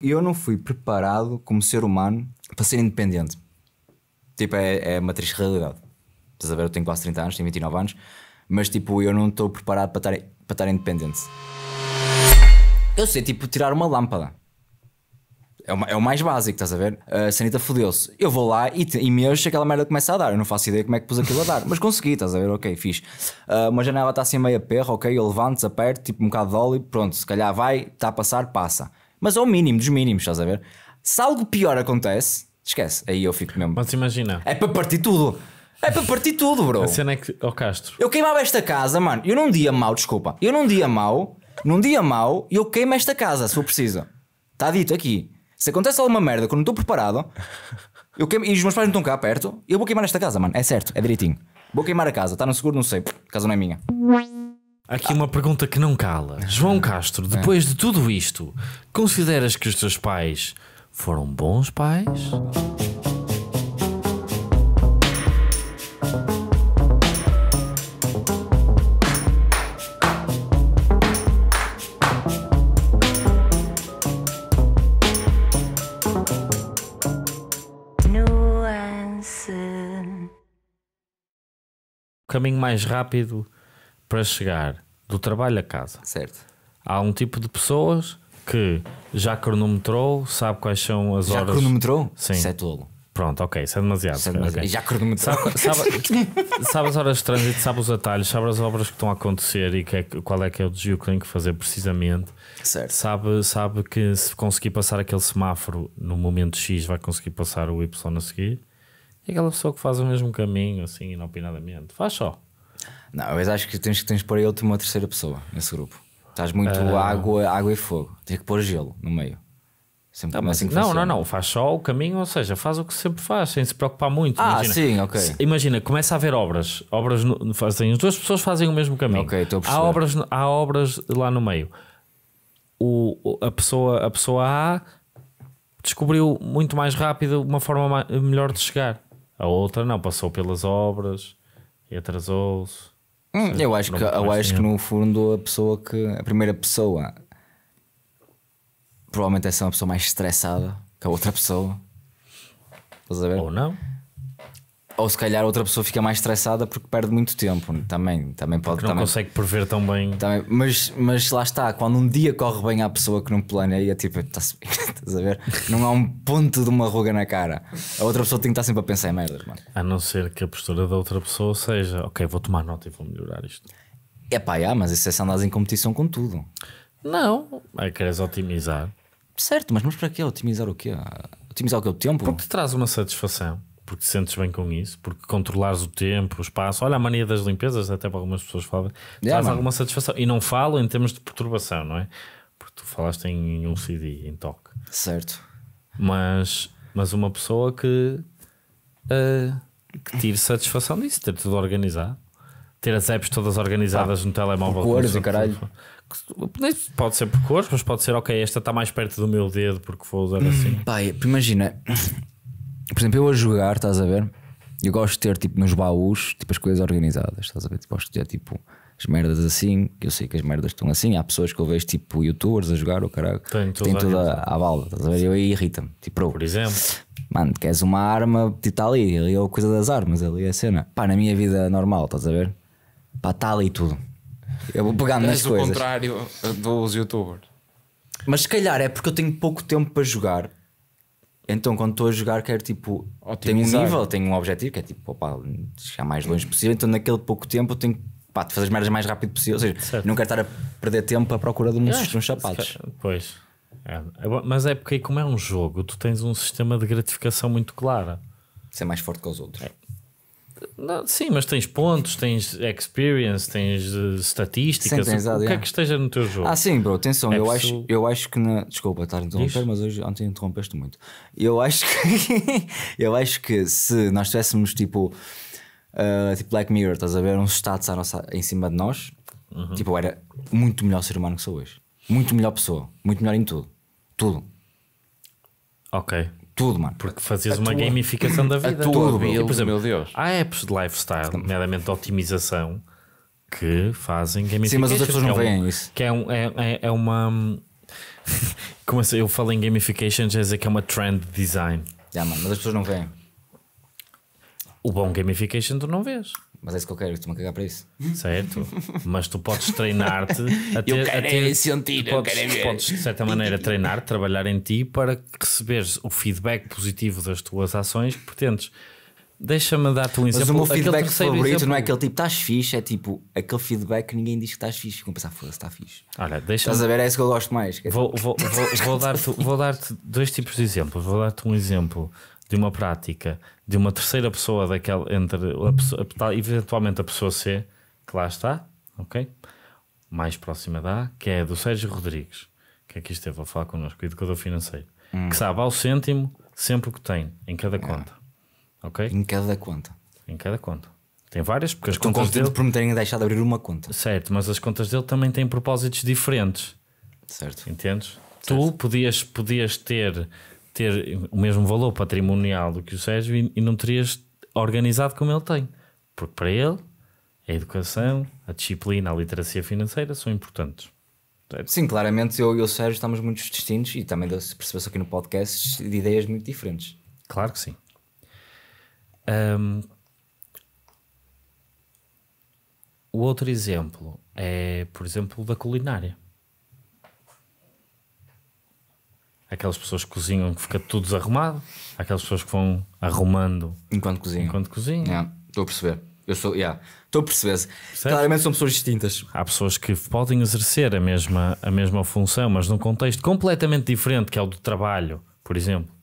eu não fui preparado como ser humano para ser independente. Tipo, é, é uma triste realidade. Estás a ver? Eu tenho quase 30 anos, tenho 29 anos, mas tipo, eu não estou preparado para estar, para estar independente. Eu sei, tipo, tirar uma lâmpada. É o, é o mais básico, estás a ver? A sanita fodeu-se. Eu vou lá e, te, e mexo, aquela merda começa a dar. Eu não faço ideia como é que pus aquilo a dar, mas consegui, estás a ver? Ok, fiz. Uh, ah, uma janela está assim meia perra, ok, eu levanto, aperto, tipo um bocado de óleo, pronto, se calhar vai, está a passar, passa. Mas ao mínimo dos mínimos, estás a ver? Se algo pior acontece, esquece. Aí eu fico mesmo. Mas imagina. É para partir tudo. É para partir tudo, bro. A cena é que. Ó oh, Castro. Eu queimava esta casa, mano. Eu num dia mau, desculpa. Eu num dia mau, num dia mau, eu queimo esta casa, se for preciso. Está dito aqui. Se acontece alguma merda que eu não estou preparado, eu queimo, e os meus pais não estão cá perto, eu vou queimar esta casa, mano. É certo, é direitinho. Vou queimar a casa. Está no seguro, não sei. A casa não é minha. Aqui uma pergunta que não cala. João Castro, é. depois de tudo isto, consideras que os teus pais foram bons pais? Nuance. O caminho mais rápido para chegar do trabalho a casa. Certo. Há um tipo de pessoas que já cronometrou, sabe quais são as já horas. Já cronometrou? Sim. Isso é tolo. Pronto, ok, isso é demasiado. Isso é demasiado. Okay. Já cronometrou. Sabe, sabe, sabe, as horas de trânsito, sabe os atalhos, sabe as obras que estão a acontecer e que é, qual é que é o desvio que tem que fazer precisamente. Certo. Sabe, sabe que se conseguir passar aquele semáforo no momento X, vai conseguir passar o Y a seguir. E aquela pessoa que faz o mesmo caminho, assim, inopinadamente. Faz só. Não, eu acho que tens que tens por ele uma terceira pessoa nesse grupo. Estás muito uh... água, água e fogo. Tens que pôr gelo no meio. Sempre tá, não, é assim não, não, não, faz só o caminho, ou seja, faz o que sempre faz, sem se preocupar muito. Ah, imagina, sim, ok. Se, imagina, começa a haver obras, obras no, fazem, as duas pessoas fazem o mesmo caminho. a Há obras, há obras lá no meio. O, a, pessoa, a pessoa A descobriu muito mais rápido uma forma mais, melhor de chegar. A outra não, passou pelas obras, e atrasou-se. Hum, eu acho que, eu acho que no fundo a pessoa que. A primeira pessoa provavelmente essa é uma pessoa mais estressada que a outra pessoa. ver? Ou não? ou se calhar outra pessoa fica mais estressada porque perde muito tempo. Também, também pode. Porque não também, consegue prever tão bem. Também, mas, mas lá está, quando um dia corre bem à pessoa que não planeia, é tipo, está estás a ver? Não há um ponto de uma ruga na cara. A outra pessoa tem que estar sempre a pensar em merdas, mano. A não ser que a postura da outra pessoa seja, ok, vou tomar nota e vou melhorar isto. É pá, yeah, mas isso é se andas em competição com tudo. Não, é queres otimizar. Certo, mas, mas para quê? Otimizar o quê? Otimizar o que? O tempo? Porque te traz uma satisfação porque te sentes bem com isso, porque controlares o tempo, o espaço. Olha a mania das limpezas, até para algumas pessoas falam, yeah, alguma satisfação. E não falo em termos de perturbação, não é? Porque tu falaste em um CD, em toque. Certo. Mas, mas uma pessoa que, uh, que tire satisfação disso, ter tudo organizado. Ter as apps todas organizadas ah, no telemóvel. Cores e caralho. Pode ser por cores, mas pode ser, ok, esta está mais perto do meu dedo porque vou usar hum, assim. Pai, imagina, por exemplo, eu a jogar, estás a ver? Eu gosto de ter tipo nos baús tipo, as coisas organizadas, estás a ver? gosto de ter tipo as merdas assim, que eu sei que as merdas estão assim. Há pessoas que eu vejo tipo youtubers a jogar, o caralho, tem, tudo toda a, estás a ver? Eu aí irrita-me, tipo, por exemplo, mano, queres uma arma, está tipo, ali, ali é a coisa das armas, ali é a cena. Pá, na minha vida normal, estás a ver? Pá, está ali tudo. Eu vou pegando nas coisas. o contrário dos youtubers. Mas se calhar é porque eu tenho pouco tempo para jogar então, quando estou a jogar, quero tipo. Otimizar. Tenho um nível, tenho um objetivo que é tipo, opa, chegar mais longe possível. Então, naquele pouco tempo, eu tenho que pá, fazer as merdas mais rápido possível. Ou seja, certo. não quero estar a perder tempo à procura de uns, uns sapatos. Pois. É. é mas é porque, como é um jogo, tu tens um sistema de gratificação muito claro. Ser mais forte que os outros. É. Não, sim, mas tens pontos, tens experience, tens uh, estatísticas. Sim, tens, o, que é que esteja no teu jogo? Ah, sim, bro, atenção. É eu, acho, eu acho que na. Desculpa estar a interromper, mas hoje ontem interrompeste muito. Eu acho que. eu acho que se nós tivéssemos tipo. Uh, tipo Black Mirror, estás a ver? Uns status à nossa, em cima de nós. Uhum. Tipo, eu era muito melhor ser humano que sou hoje. Muito melhor pessoa. Muito melhor em tudo. Tudo. Ok tudo, mano. Porque fazes a uma tua... gamificação da vida. A tudo, meu, e, por exemplo, meu Deus. Há apps de lifestyle, nomeadamente de otimização, que fazem gamificação Sim, mas outras pessoas não é veem isso. Que é, um, é, é, é uma. Como assim? Eu falo em gamification, já dizer que é uma trend design. Já, yeah, mano, mas as pessoas não veem. O bom gamification tu não vês. Mas é isso que eu quero, estou-me a cagar para isso. Certo, mas tu podes treinar-te a ter. Eu quero a é ter, sentir, tu eu quero é podes, de certa maneira, treinar, trabalhar em ti para receberes o feedback positivo das tuas ações que pretendes. Deixa-me dar-te um exemplo. Mas o meu feedback favorito exemplo... não é aquele tipo, estás fixe, é tipo aquele feedback que ninguém diz que estás fixe. Ficam a pensar, foda-se, está fixe. Olha, deixa Estás a ver, é isso que eu gosto mais. É vou, vou, vou, vou dar-te dar dois tipos de exemplos. Vou dar-te um exemplo de uma prática de uma terceira pessoa daquela entre a pessoa, eventualmente a pessoa C que lá está, ok? Mais próxima da A, que é a do Sérgio Rodrigues, que aqui esteve a falar connosco, educador financeiro, hum. que sabe ao cêntimo sempre o que tem em cada é. conta, é. ok? Em cada conta. Em cada conta. Tem várias, porque as contas dele. por me terem deixado abrir uma conta. Certo, mas as contas dele também têm propósitos diferentes. Certo. Entendes? Certo. Tu podias, podias ter ter o mesmo valor patrimonial do que o Sérgio e, e não terias organizado como ele tem. Porque para ele, a educação, a disciplina, a literacia financeira são importantes. Sim, claramente eu e o Sérgio estamos muito distintos e também percebeu-se aqui no podcast de ideias muito diferentes. Claro que sim. Um, o outro exemplo é, por exemplo, da culinária. aquelas pessoas que cozinham que fica tudo desarrumado, aquelas pessoas que vão arrumando enquanto cozinham. Enquanto cozinham. Yeah, estou a perceber. Eu sou, yeah, estou a perceber. Certo? Claramente são pessoas distintas. Há pessoas que podem exercer a mesma, a mesma função, mas num contexto completamente diferente que é o do trabalho, por exemplo,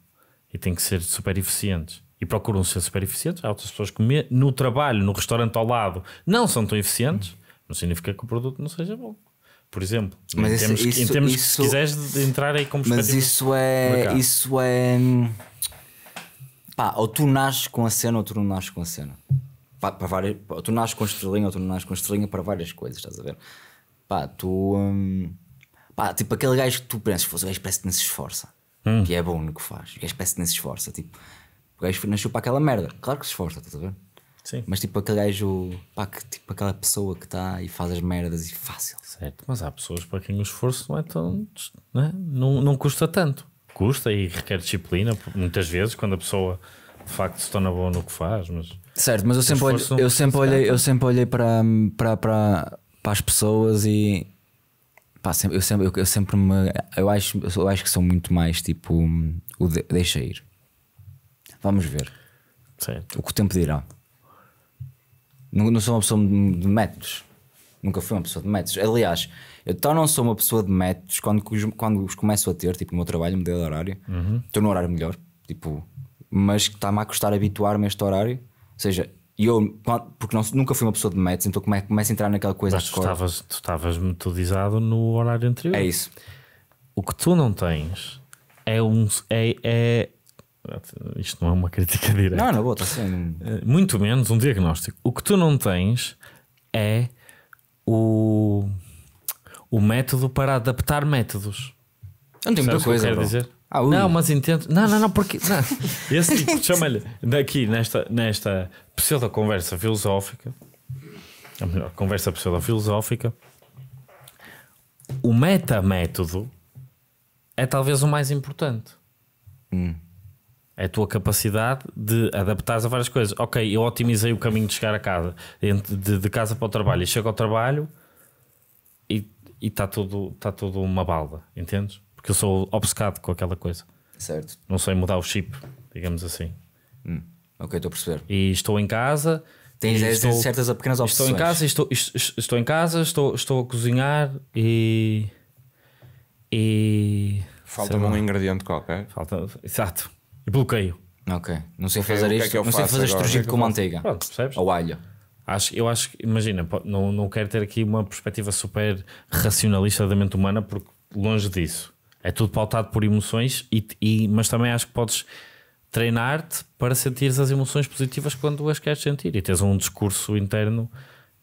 e têm que ser super eficientes. E procuram ser super eficientes. Há outras pessoas que no trabalho, no restaurante ao lado, não são tão eficientes. Não significa que o produto não seja bom por exemplo. Mas em, isso, termos, isso, em termos isso, que quiseres entrar aí como Mas isso é. Isso é. Pá, ou tu nasces com a cena ou tu não nasces com a cena. Pá, para várias, ou tu nasces com estrelinha ou tu não nasces com estrelinha para várias coisas, estás a ver? Pá, tu. Hum, pá, tipo aquele gajo que tu pensas, o gajo parece que nem se esforça. Hum. Que é bom no que faz. O gajo parece que nem se esforça. Tipo, o gajo nasceu para aquela merda. Claro que se esforça, estás a ver? Sim. Mas tipo aquele gajo, pá, que, tipo aquela pessoa que está e faz as merdas e fácil. Certo, mas há pessoas para quem o esforço não é tão. Né? Não, não custa tanto. Custa e requer disciplina, muitas vezes, quando a pessoa de facto se torna boa no que faz. Mas certo, mas eu sempre, olho, eu, sempre olhei, eu sempre olhei para, para, para, para as pessoas e. Pá, sempre, eu, sempre, eu, eu, sempre me. Eu acho, eu acho que são muito mais tipo. O de, deixa ir. Vamos ver. Certo. O que o tempo dirá. Não, não sou uma pessoa de métodos. Nunca fui uma pessoa de métodos. Aliás, eu então não sou uma pessoa de métodos quando, quando os começo a ter, tipo no meu trabalho, mudei de horário, uhum. estou num horário melhor, tipo, mas está-me a custar habituar-me a este horário. Ou seja, eu, porque não, nunca fui uma pessoa de métodos, então come, começo a entrar naquela coisa. Mas tu estavas, tu estavas metodizado no horário anterior. É isso. O que tu não tens é um. É, é isto não é uma crítica direta. Não, não boa, tá sendo. Assim, eh, muito menos um diagnóstico. O que tu não tens é o, o método para adaptar métodos. não tem muita coisa. Que dizer? Ah, não, mas entendo. Não, não, não, porque. Não. Esse tipo, chama-lhe. Daqui, nesta, nesta pseudo-conversa filosófica, a melhor conversa pseudo-filosófica, o meta-método é talvez o mais importante. Hum. É a tua capacidade de adaptar a várias coisas. Ok, eu otimizei o caminho de chegar a casa, de, de casa para o trabalho, e chego ao trabalho e está tudo, tá tudo uma balda, entendes? Porque eu sou obcecado com aquela coisa. Certo. Não sei mudar o chip, digamos assim. Hum, ok, estou a perceber. E estou em casa. Tens estou, certas pequenas opções. Estou em casa, estou, estou em casa, estou, estou a cozinhar e. e Falta-me um ingrediente qualquer. Falta, exato e bloqueio. Ok. Não sei fazer é isto, é que não sei fazer estrugido com manteiga. Pronto, percebes? Ou alho. Acho, eu acho que, imagina, não, não quero ter aqui uma perspectiva super racionalista da mente humana, porque longe disso. É tudo pautado por emoções, e, e mas também acho que podes treinar-te para sentir as emoções positivas quando as queres sentir e tens um discurso interno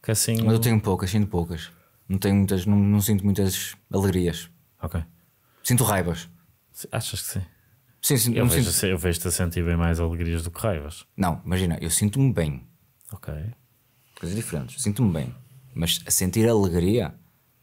que assim. Mas eu tenho poucas, sinto poucas. Não tenho muitas, não, não sinto muitas alegrias. Ok. Sinto raivas. Achas que sim? Sim, sim, eu, vejo sinto... eu vejo-te a sentir bem mais alegrias do que raivas. Não, imagina, eu sinto-me bem. Ok. Coisas diferentes, sinto-me bem. Mas a sentir alegria,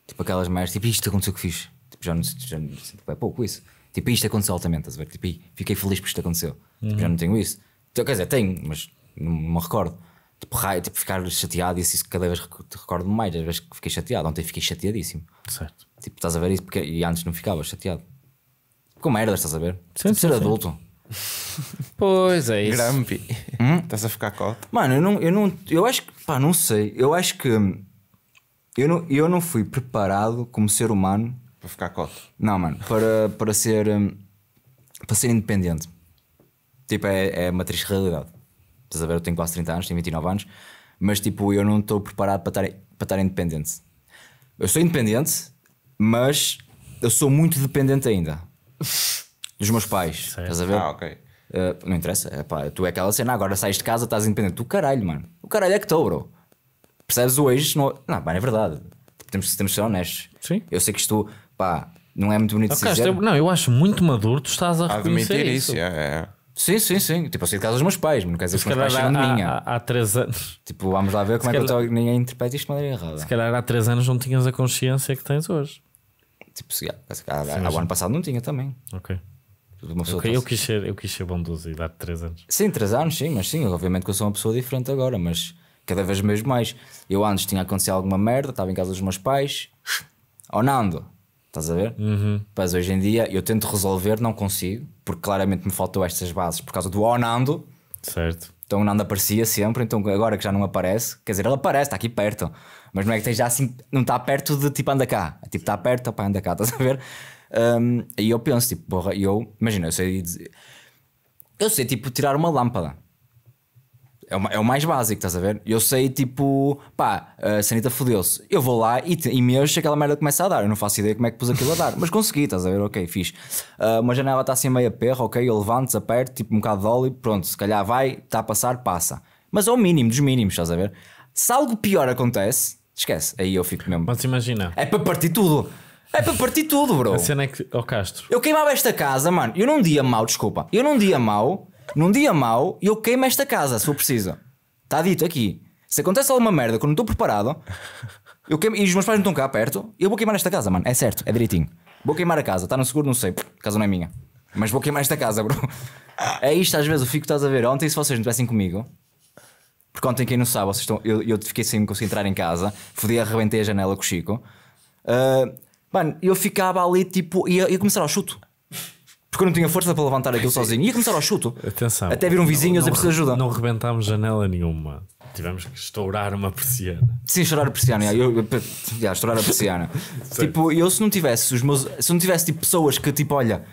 tipo aquelas mais, tipo isto aconteceu que fiz. Tipo, já não já, sinto é pouco isso. Tipo, isto aconteceu altamente, estás a ver? Tipo, fiquei feliz porque isto aconteceu. Tipo, uhum. Tipo, já não tenho isso. Então, quer dizer, tenho, mas não me recordo. Tipo, raio, tipo, ficar chateado e isso, isso cada vez recordo mais. Às vezes que fiquei chateado, ontem fiquei chateadíssimo. Certo. Tipo, estás a ver isso porque, e antes não ficava chateado com merda, estás a ver? Sim, ser sim. adulto. Pois é isso. Grampi. Hum? Estás a ficar cota? Mano, eu não, eu não. Eu acho que. Pá, não sei. Eu acho que. Hum, eu não, eu não fui preparado como ser humano. Para ficar cota? Não, mano. Para, para ser. Hum, para ser independente. Tipo, é, é uma triste realidade. Estás a ver? Eu tenho quase 30 anos, tenho 29 anos. Mas, tipo, eu não estou preparado para estar, para estar independente. Eu sou independente, mas eu sou muito dependente ainda dos meus pais. Certo. Estás a ver? Ah, ok. Uh, não interessa, Epá, é tu é aquela cena, agora saís de casa, estás independente. Tu caralho, mano. O caralho é que estou, bro. Percebes o ex? Não, não é verdade. Tipo, temos, temos que ser honestos. Sim. Eu sei que isto, pá, não é muito bonito é dizer. não, eu acho muito maduro, tu estás a reconhecer Admitir isso. isso. Sim, sim, sim. Tipo, eu saí de casa dos meus pais, não quer dizer se que os meus pais há, de Há, três anos. Tipo, vamos lá ver como se é que calhar... eu estou. Ninguém interpreta isto de maneira errada. Se calhar há três anos não tinhas a consciência que tens hoje. Tipo, se, há, há, ah, o ano passado não tinha também. Ok. Okay, eu, quis ser, eu quis ser bondoso e dar 3 anos. Sim, 3 anos, sim, mas sim, obviamente que eu sou uma pessoa diferente agora, mas cada vez mesmo mais. Eu antes tinha acontecido alguma merda, estava em casa dos meus pais, ao oh, Nando, estás a ver? Uhum. Mas hoje em dia eu tento resolver, não consigo, porque claramente me faltou estas bases por causa do ao oh, Nando. Certo. Então o Nando aparecia sempre, então agora que já não aparece, quer dizer, ele aparece, está aqui perto, mas não é que esteja assim, não está perto de tipo anda cá. É tipo, está perto, opa, anda cá, estás a ver? Um, e eu penso, tipo, porra, eu, imagina, eu sei dizer, eu sei tipo tirar uma lâmpada. É o, é o mais básico, estás a ver? Eu sei, tipo, pá, a sanita fodeu-se. Eu vou lá e, te, e mexo, aquela merda começa a dar. Eu não faço ideia como é que pus aquilo a dar, mas consegui, estás a ver? Ok, fiz. Uh, ah, uma janela está assim meia perra, ok, eu levanto, aperto, tipo um bocado de óleo, pronto, se calhar vai, está a passar, passa. Mas é o mínimo dos mínimos, estás a ver? Se algo pior acontece, esquece. Aí eu fico mesmo. Mas imagina. É para partir tudo. É para partir tudo, bro. A cena é que. oh, Castro. Eu queimava esta casa, mano. Eu num dia mau, desculpa. Eu num dia mau, num dia mau, eu queimo esta casa, se for preciso. Está dito aqui. Se acontece alguma merda que eu não estou preparado, eu queimo, e os meus pais não estão cá perto, eu vou queimar esta casa, mano. É certo, é direitinho. Vou queimar a casa. Está no seguro, não sei. A casa não é minha. Mas vou queimar esta casa, bro. É isto, às vezes eu fico, estás a ver. Ontem, se vocês não estivessem comigo, porque ontem, quem não sabe, vocês estão, eu, eu fiquei sem me concentrar em casa, fodi, arrebentei a janela com o Chico. Uh, mano, eu ficava ali tipo, ia, ia começar ao chuto. Porque eu não tinha força para levantar aquilo sozinho. Ia começar ao chuto. Atenção. Até vir um vizinho e eu preciso de ajuda. Não rebentámos janela nenhuma. Tivemos que estourar uma persiana. Sim, estourar a persiana. já, eu, já, estourar a persiana. tipo, eu se não tivesse os meus. Se não tivesse tipo, pessoas que tipo, olha,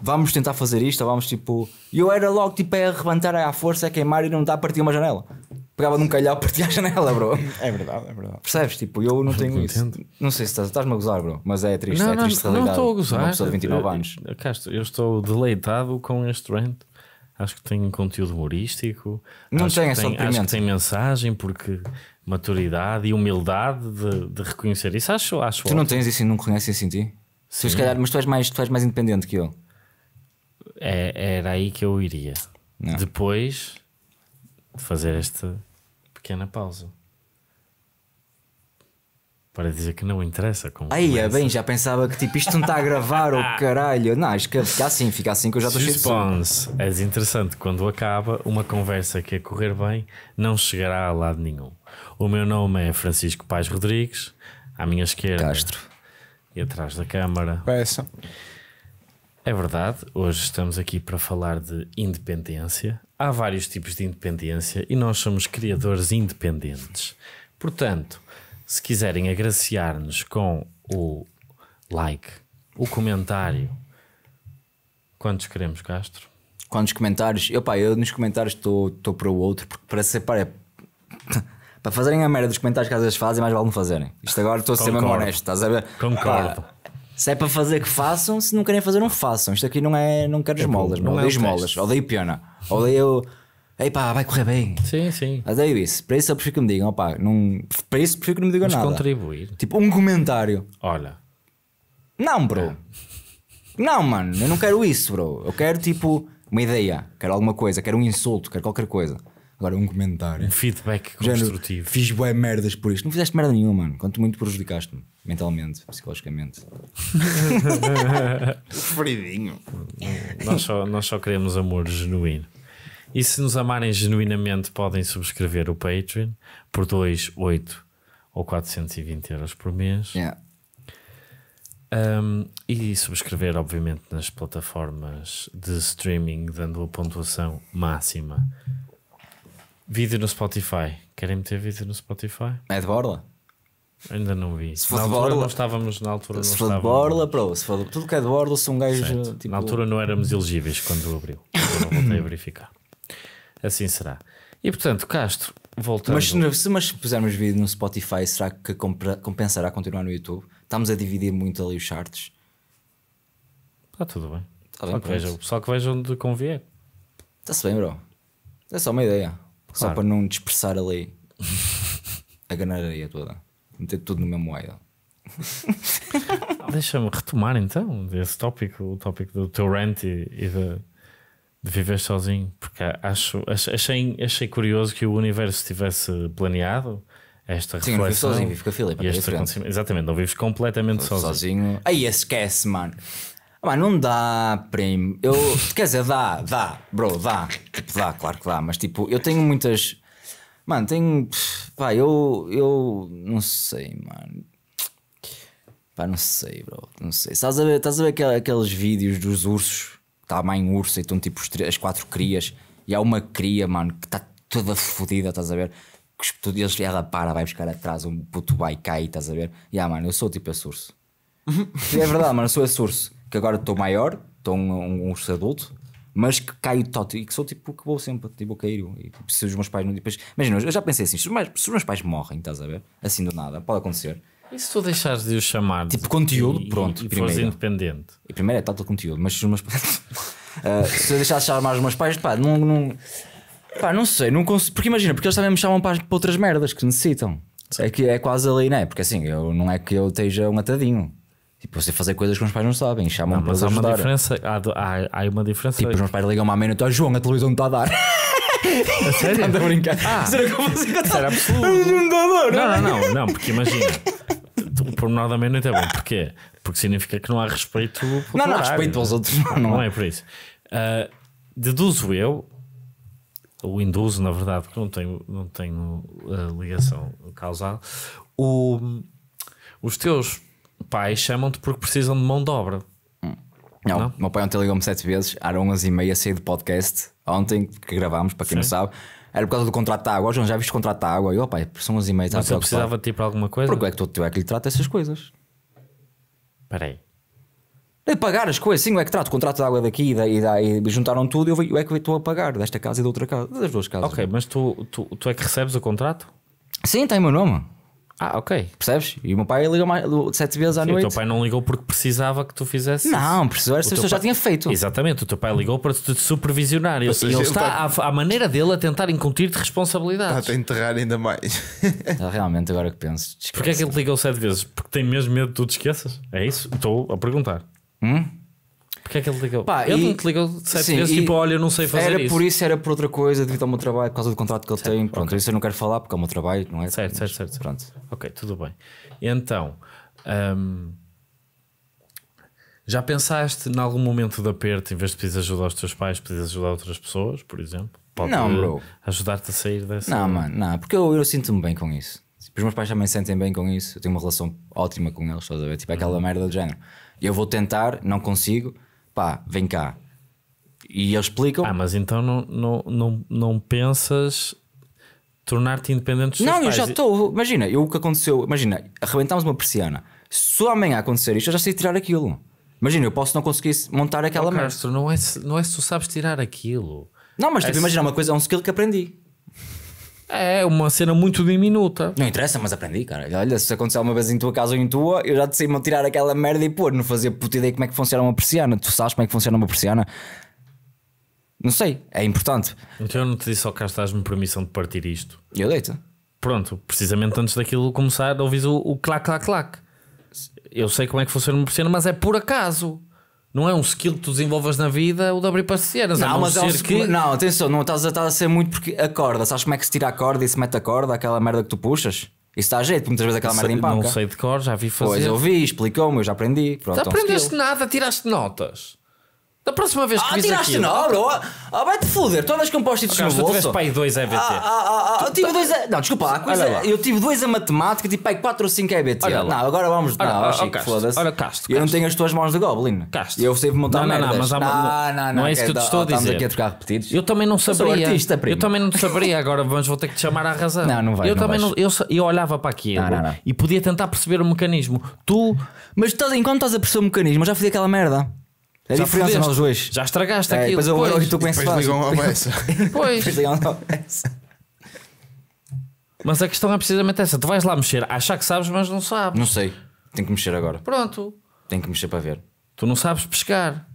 vamos tentar fazer isto, vamos tipo. Eu era logo tipo a arrebentar à força, a queimar e não dá a partir uma janela pegava num calhau para ti à janela, bro. É verdade, é verdade. Percebes? Tipo, eu não tenho isso. Não sei se estás-me a gozar, bro, mas é triste, não, é triste não, realidade. Não estou a gozar. Uma pessoa de 29 eh, anos. Eh, eh, Castro, eu estou deleitado com este rant. Acho que tem conteúdo humorístico. Não tem, é só tem, Acho que tem mensagem, porque maturidade e humildade de, de reconhecer isso. Acho, acho Tu ótimo. não tens isso e não conheces isso em ti? Sim. se calhar, mas tu és, mais, tu és mais independente que eu. É, era aí que eu iria. Não. Depois de fazer este pequena pausa. Para dizer que não interessa como. Aí, é bem, já pensava que tipo isto não está a gravar, ou caralho. Não, acho que fica assim, fica assim que eu já estou cheio de És interessante quando acaba uma conversa que a correr bem não chegará a lado nenhum. O meu nome é Francisco Paz Rodrigues, à minha esquerda. Castro. E atrás da câmara. Peça. É verdade, hoje estamos aqui para falar de independência, há vários tipos de independência e nós somos criadores independentes. Portanto, se quiserem agraciar-nos com o like, o comentário, quantos queremos, Castro? Quantos comentários? Eu, pá, eu nos comentários estou para o outro, porque para ser. Para, é para fazerem a merda dos comentários que às vezes fazem, mais vale não fazerem. Isto agora estou a ser mesmo honesto, estás a ver? Concordo. Pá, se é para fazer que façam, se não querem fazer, não façam. Isto aqui não é. Não quero é esmolas, é, não, não, é odeio esmolas, odeio piona. Ou eu ei pá, vai correr bem. Sim, sim. Mas é isso. Para isso eu prefiro que me digam, opá, não, para isso prefiro que não me digam Mas nada. contribuir. Tipo, um comentário. Olha. Não, bro. É. Não, mano, eu não quero isso, bro. Eu quero tipo uma ideia, quero alguma coisa, quero um insulto, quero qualquer coisa. Agora um comentário. Um feedback construtivo. Género, fiz bué merdas por isto. Não fizeste merda nenhuma, mano. Quanto muito prejudicaste-me. Mentalmente, psicologicamente. Feridinho. Hum. Nós só, nós só queremos amor genuíno. E se nos amarem genuinamente, podem subscrever o Patreon por 2, 8 ou 420 euros por mês. Yeah. Um, e subscrever, obviamente, nas plataformas de streaming, dando a pontuação máxima. Vídeo no Spotify. Querem meter vídeo no Spotify? É de borla. Ainda não vi. Se for na de altura borla, estávamos na altura. Se for de borla, pro, se for tudo que é de borla, são um gajo. Tipo... Na altura não éramos elegíveis quando abriu. Eu não voltei a verificar. Assim será. E portanto, Castro, voltando. Mas se, mas se pusermos vídeo no Spotify, será que compensará continuar no YouTube? Estamos a dividir muito ali os charts. Está tudo bem. Está bem só, que veja, só que onde convier. Está-se bem, bro. É só uma ideia. Claro. Só para não dispersar ali a ganharia toda meter tudo no mesmo idol. Deixa-me retomar então esse tópico, o tópico do teu rant e, e de, de, viver sozinho, porque acho, achei, achei curioso que o universo tivesse planeado esta Sim, reflexão. Sim, sozinho, vivo com a Filipe. É exatamente, não vives completamente sozinho. sozinho. Aí esquece, mano. Mas ah, mano, não dá, primo. Eu, quer dizer, dá, dá, bro, dá. Tipo, dá, claro que dá, mas tipo, eu tenho muitas Mano, tenho. Pá, eu. Eu. Não sei, mano. Pá, não sei, bro. Não sei. Estás a ver, estás a ver aquel, aqueles vídeos dos ursos? Está a mãe urso e estão tipo as quatro crias. E há uma cria, mano, que está toda fodida, estás a ver? Que eles, ela para, vai buscar atrás um puto vai cair, estás a ver? E ah, mano, eu sou tipo esse urso. é verdade, mano, eu sou esse urso. Que agora estou maior, estou um, um urso adulto mas que caio total e que sou tipo que vou sempre, tipo, a cair. E, tipo, se os meus pais não. Depois, imagina, eu já pensei assim: se os, meus, se os meus pais morrem, estás a ver? Assim do nada, pode acontecer. E se tu deixares de os chamar? Tipo, conteúdo, e, pronto. E, e primeiro. independente. E primeiro é total conteúdo, mas se os meus pais. uh, se eu deixar de chamar os meus pais, pá, não. não pá, não sei, não consigo. Porque imagina, porque eles também me chamam para, para outras merdas que necessitam. Sim. É, que é quase ali, né Porque assim, eu, não é que eu esteja um atadinho Tipo, você fazer coisas que os pais não sabem, chamam não, mas há uma diferença, há, há, há uma diferença. Tipo, os meus pais ligam-me à meia-noite, João, a televisão não está a dar. A sério? Estás a brincar? Ah, será que eu vou Será absoluto. Não, é? não, não, não, porque imagina, o pormenor da meia-noite é bom, porquê? Porque significa que não há respeito Não, não há respeito aos outros, não, não é por isso. Ah, deduzo eu, ou induzo, na verdade, porque não tenho, não tenho ah, ligação causal, o, os teus pais chamam-te porque precisam de mão de obra. Hum. Não, não? meu pai ontem ligou-me sete vezes, era 11 e meia, saí do podcast ontem que gravámos, para quem Sim. não sabe. Era por causa do contrato de água. João, já viste o contrato de água? E ó, pai, são 11 e meia. Tá mas eu precisava de ti tipo, para alguma coisa? Porque é que tu, tu é que lhe trata essas coisas? Espera aí. De pagar as coisas, sim, o é que trato, o contrato de água daqui e, da, e, da, e juntaram tudo e eu, é que estou a pagar desta casa e da outra casa, das duas casas. Ok, mas tu, tu, tu é que recebes o contrato? Sim, tem o meu nome. Ah, ok, percebes? E o meu pai ligou mais, sete vezes à Sim, noite. O teu pai não ligou porque precisava que tu fizesse. Não, precisava, essa pessoa pai... já tinha feito. Exatamente, o teu pai ligou para te supervisionar. Ele, então, ele está tá... à, maneira dele a tentar incutir-te responsabilidades. Está a enterrar ainda mais. Ah, realmente, agora que penso. Porquê é que ele ligou sete vezes? Porque tem mesmo medo que tu te esqueças? É isso? Estou a perguntar. Hum? Porquê é que ele ligou? Pá, ele e, não te ligou sete sim, vezes, tipo, olha, eu não sei fazer era isso. Era por isso, era por outra coisa, devido ao meu trabalho, por causa do contrato que ele tem. Pronto, okay. isso eu não quero falar porque é o meu trabalho, não é? Certo, certo, certo. Pronto. Ok, tudo bem. Então, hum, já pensaste em algum momento de aperto, em vez de pedir ajuda aos teus pais, pedir ajuda a outras pessoas, por exemplo? Pode não, bro. Ajudar-te a sair dessa. Não, mano, não, porque eu, eu sinto-me bem com isso. Tipo, os meus pais também se sentem bem com isso. Eu tenho uma relação ótima com eles, estás a ver? Tipo, aquela uhum. merda do género. Eu vou tentar, não consigo, pá, vem cá. E eles explicam. Ah, mas então não, não, não, não pensas tornar-te independente dos Não, eu pais. já estou. Imagina, eu, o que aconteceu. Imagina, arrebentámos uma persiana. Se amanhã acontecer isto, eu já sei tirar aquilo. Imagina, eu posso não conseguir montar aquela oh, merda. não é, não é se tu sabes tirar aquilo. Não, mas tipo, é imagina, é uma coisa, é um skill que aprendi. É uma cena muito diminuta. Não interessa, mas aprendi, cara. Olha, se acontecer uma vez em tua casa ou em tua, eu já te sei-me tirar aquela merda e pôr, não fazer puta ideia como é que funciona uma persiana. Tu sabes como é que funciona uma persiana? Não sei, é importante. Então eu não te disse ao que estás-me permissão de partir isto. Eu deito. Pronto, precisamente antes daquilo começar, ouvis o, o clac clac clac. Eu sei como é que funciona uma persiana, mas é por acaso não é um skill que tu desenvolvas na vida o de abrir passeanas. Não, mas é um que... Não, atenção, não estás, estás a ser muito porque a corda, sabes como é que se tira a corda e se mete a corda, aquela merda que tu puxas? Isso dá jeito, muitas vezes aquela sei, merda empanca. Não sei de cor, já vi fazer. Pois eu vi, explicou-me, eu já aprendi. Pronto, tu é aprendeste um nada, tiraste notas. Da próxima vez que ah, tiraste aquilo. na aula? Oh, ah, vai-te foder, tu andas com post-its okay, no bolso. tiveste pai 2 é ah, EBT. Ah, ah, ah, eu tive tá- dois a... Não, desculpa, a coisa, eu tive dois a matemática, tipo pai 4 ou 5 EBT. não, agora vamos... Olha, não, Chico, foda-se. Olha, Castro. Eu não tenho as tuas mãos de Goblin. Castro. Eu sempre montar não, não, não, mas há não, não, não, não é, é isso que eu te estou a dizer. aqui a trocar repetidos. Eu também não saberia. artista, primo. Eu também não saberia agora, mas vou ter que te chamar à razão. Não, não vai, Eu também não... Eu olhava para aqui e podia tentar perceber o mecanismo. Tu... Mas enquanto estás a perceber o mecanismo, já fiz aquela merda. É já diferença nós dois. Já estragaste é, aquilo. Depois eu pois. hoje tu conheces Depois ligam ao OBS. Pois. mas a questão é precisamente essa. Tu vais lá mexer, achar que sabes, mas não sabes. Não sei. Tenho que mexer agora. Pronto. Tenho que mexer para ver. Tu não sabes pescar.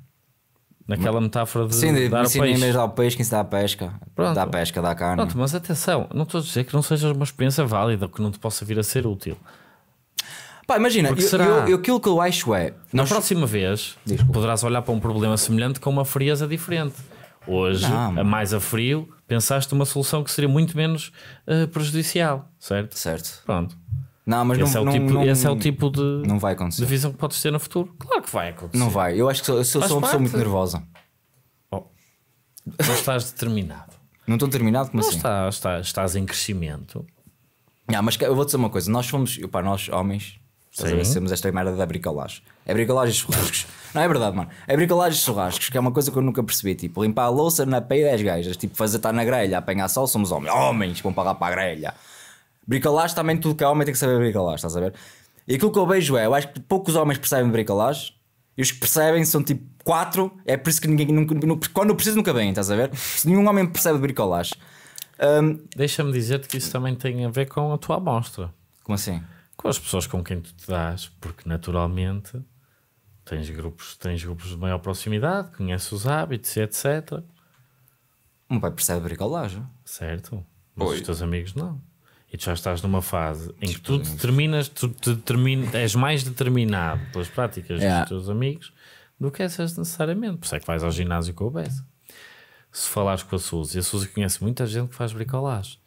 Naquela metáfora de Sim, de, dar o peixe. Sim, dar o peixe, quem se dá a pesca. Pronto. Dá a pesca, dá a carne. Pronto, mas atenção, não estou a dizer que não seja uma experiência válida, que não te possa vir a ser útil. Pá, imagina, eu, será? Eu, eu, aquilo que eu acho é. Na nós... próxima vez Desculpa. poderás olhar para um problema semelhante com uma frieza diferente. Hoje, a mais a frio, pensaste uma solução que seria muito menos uh, prejudicial, certo? Certo. Pronto. Não, mas esse não, é o não, tipo, não, Esse é o tipo de, não vai acontecer. de visão que podes ter no futuro. Claro que vai acontecer. Não vai. Eu acho que eu sou, uma parte. pessoa muito nervosa. Oh, estás determinado. Não estou determinado? Como não assim? Está, estás em crescimento. Ah, mas eu vou dizer uma coisa. Nós fomos, pá, nós homens, Estás a ver? Temos esta merda da bricolagem. É bricolagem de churrascos. não é verdade, mano. É bricolagem de churrascos, que é uma coisa que eu nunca percebi. Tipo, limpar a louça na peia das é gajas. Tipo, fazer estar tá na grelha, apanhar sol, somos homens. Homens, vão pagar para a grelha. Bricolagem também, tudo que é homem tem que saber bricolagem, estás a ver? E aquilo que eu vejo é, eu acho que poucos homens percebem bricolagem. E os que percebem são tipo quatro. É por isso que ninguém. Nunca, nunca, quando eu preciso, nunca vem, estás a ver? Se nenhum homem percebe bricolagem. Um, Deixa-me dizer-te que isso também tem a ver com a tua amostra. Como assim? com as pessoas com quem tu te dás, porque naturalmente tens grupos, tens grupos de maior proximidade, conheces os hábitos etc. Um pai percebe bricolagem. Certo. Mas Oi. os teus amigos não. E tu já estás numa fase em que tu determinas, tu determin, és mais determinado pelas práticas dos teus amigos do que essas necessariamente. Por isso é que vais ao ginásio com o Bessa. Se falares com a Suzy, a Suzy conhece muita gente que faz bricolagem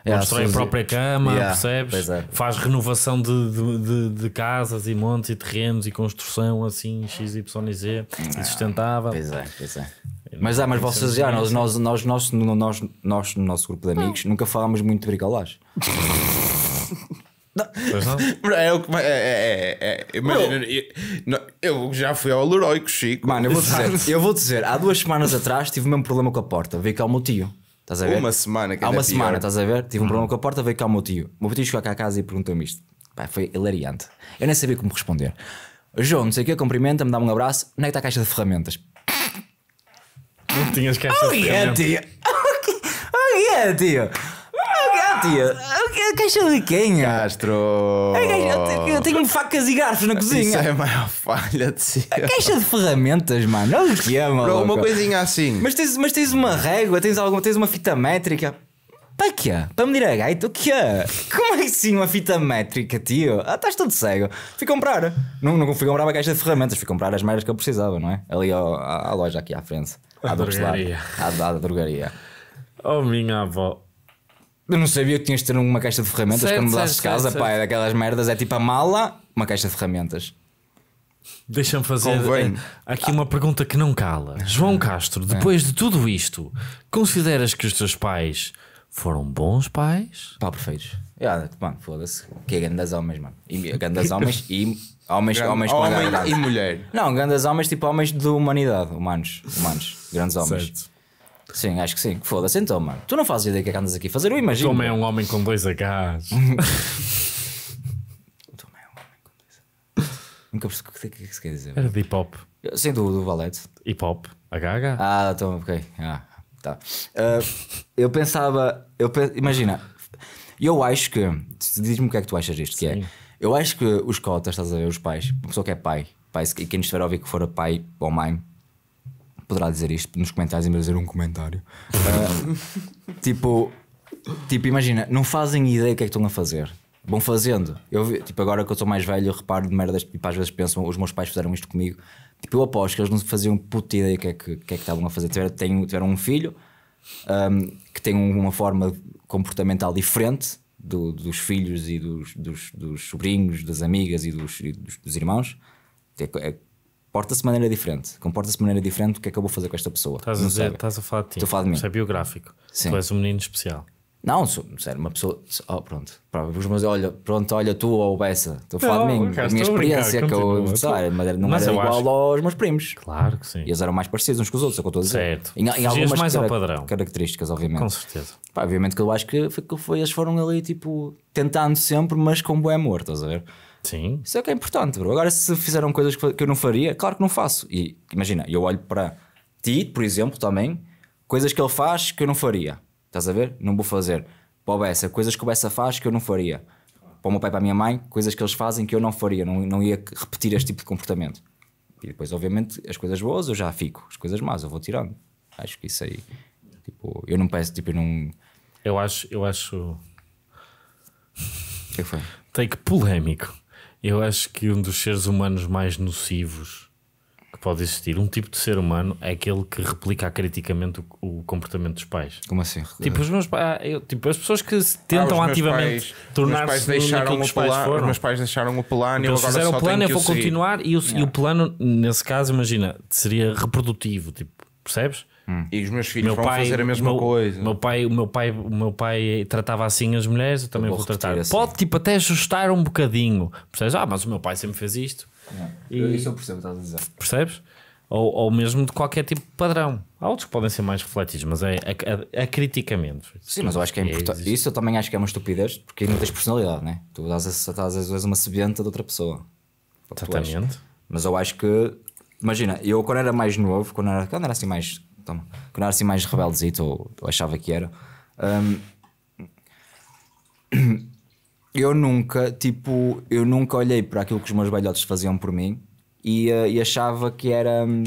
yeah, é, constrói a própria cama, yeah, percebes? É. Faz renovação de, de, de, de, casas e montes e terrenos e construção assim, XYZ e sustentável. Pois é, pois é. é mas ah mas vocês já, nós, nós, nós, nós, nós, nós, no nosso grupo de amigos, nunca falámos muito de bricolagem. Não. Não? É, é o que. É, é, é, imagina, eu, eu, já fui ao Leroy com o Chico. Mano, eu vou dizer, eu vou dizer há duas semanas atrás tive o mesmo problema com a porta. que é o meu tio. Estás a ver? Uma semana que Há uma é semana, pior. estás a ver? Tive um uhum. problema com a porta, veio cá o meu tio. O meu tio chegou cá a casa e perguntou-me isto. Pá, foi hilariante. Eu nem sabia como responder. João, não sei o que, cumprimenta-me, dá-me um abraço. Onde é que está a caixa de ferramentas? Não tinhas caixa oh, de yeah, ferramentas. Tio. Oh yeah, tio! tia. A caixa de quem? Castro. Caixa, é eu tenho facas e garfos na cozinha. Isso é a maior falha de si. A caixa de ferramentas, mano. Olha o que é, mano. Uma coisinha assim. Mas tens, mas tens uma régua, tens, alguma, tens uma fita métrica. Para quê? Para medir a gaita? O quê? Como é assim uma fita métrica, tio? Ah, estás todo cego. Fui comprar. Não, não fui comprar uma caixa de ferramentas, fui comprar as meras que eu precisava, não é? Ali ao, à, à loja aqui à frente. À drogaria. À, à drogaria. Oh, minha avó. Eu não sabia que tinhas de ter uma caixa de ferramentas certo, quando mudaste de casa, certo, pá, certo. É daquelas merdas, é tipo a mala, uma caixa de ferramentas. Deixa-me fazer Convém. Eh, aqui uma pergunta que não cala. Ah. João Castro, ah. depois é. de tudo isto, consideras que os teus pais foram bons pais? Pá, perfeitos. mano, ah, foda-se. Que é grandes homens, mano. E, grandes homens e homens, Grande, homens com homem e mulher. Não, grandes homens, tipo homens de humanidade, humanos. Humanos, grandes homens. Certo. Sim, acho que sim. Foda-se então, mano. Tu não fazes ideia do que é que andas aqui a fazer, eu imagino. Tomé é um homem com dois Hs. Tomé é um homem com dois Hs. Nunca percebi o que, é que se quer dizer. Era de hip hop. Sim, do, do Valete. Hip hop. HH. Ah, então, ok. Ah, tá. Uh, eu pensava. Eu pe... Imagina, eu acho que. Diz-me o que é que tu achas disto, que é. Eu acho que os cotas, estás a ver, os pais, uma pessoa que é pai, pai e quem estiver a ouvir que for pai ou mãe, poderá dizer isto nos comentários em vez de dizer um comentário. uh, tipo, tipo, imagina, não fazem ideia o que é que estão a fazer. Vão fazendo. Eu, tipo, agora que eu sou mais velho, eu reparo de merdas, tipo, às vezes pensam, os meus pais fizeram isto comigo. Tipo, eu aposto que eles não faziam puta ideia o que é que, que, é que estavam a fazer. Tiveram, tiveram um filho um, que tem uma forma comportamental diferente do, dos filhos e dos, dos, dos, sobrinhos, das amigas e dos, e dos, dos irmãos. É, é porta-se de maneira diferente. Comporta-se de maneira diferente do que é que eu vou fazer com esta pessoa. Estás, a, dizer, estás a falar de ti. Estou a falar de mim. Isso é biográfico. Sim. Tu és um menino especial. Não, sou, sério, uma pessoa. Oh, pronto. Os meus, olha, pronto, olha tu ou Bessa. Estou a falar não, de mim. a minha experiência brincar, que eu. Sabe, mas não mas era igual acho... aos meus primos. Claro que sim. E eles eram mais parecidos uns com os outros, é o que eu estou a dizer. Certo. Em, em algumas mais ao padrão. características, obviamente. Com certeza. Pá, obviamente que eu acho que foi, que foi, eles foram ali, tipo, tentando sempre, mas com bom amor, estás a ver? Sim. Isso é o que é importante, bro. Agora, se fizeram coisas que eu não faria, claro que não faço. E imagina, eu olho para ti, por exemplo, também, coisas que ele faz que eu não faria. Estás a ver? Não vou fazer. Para o Bessa, coisas que o Bessa faz que eu não faria. Para o meu pai e para a minha mãe, coisas que eles fazem que eu não faria. Não, não ia repetir este tipo de comportamento. E depois, obviamente, as coisas boas eu já fico, as coisas más eu vou tirando. Acho que isso aí. Tipo, eu não peço, tipo, eu não. Eu acho. Eu acho. É que foi? Take polémico. Eu acho que um dos seres humanos mais nocivos que pode existir, um tipo de ser humano, é aquele que replica criticamente o, o comportamento dos pais. Como assim? Tipo, os meus pa... Ah, eu, tipo as pessoas que ah, tentam ah, ativamente tornar-se deixaram que os pais foram. Os meus pais deixaram o plano e eu então, agora fizeram só o plano, eu vou continuar. E o, yeah. e o plano, nesse caso, imagina, seria reprodutivo, tipo, percebes? Hum. E os meus filhos meu vão pai, fazer a mesma meu, coisa. Meu pai, o meu pai, o meu pai tratava assim as mulheres, eu também eu vou, vou tratar. Assim. Pode tipo até ajustar um bocadinho. Percebes? Ah, mas o meu pai sempre fez isto. É. e... Isso eu percebo, estás a dizer. Percebes? Ou, ou mesmo de qualquer tipo de padrão. Há outros que podem ser mais refletidos, mas é acriticamente. Sim, mas eu acho que é importante. É, isso eu também acho que é uma estupidez, porque não tens personalidade, né? Tu estás às vezes uma sebenta de outra pessoa. Exatamente. Mas eu acho que, imagina, eu quando era mais novo, quando era, quando era assim mais toma. Quando era assim mais rebeldezito, ou, ou achava que era. Um, eu nunca, tipo, eu nunca olhei para aquilo que os meus velhotes faziam por mim e, eh, e achava que era um,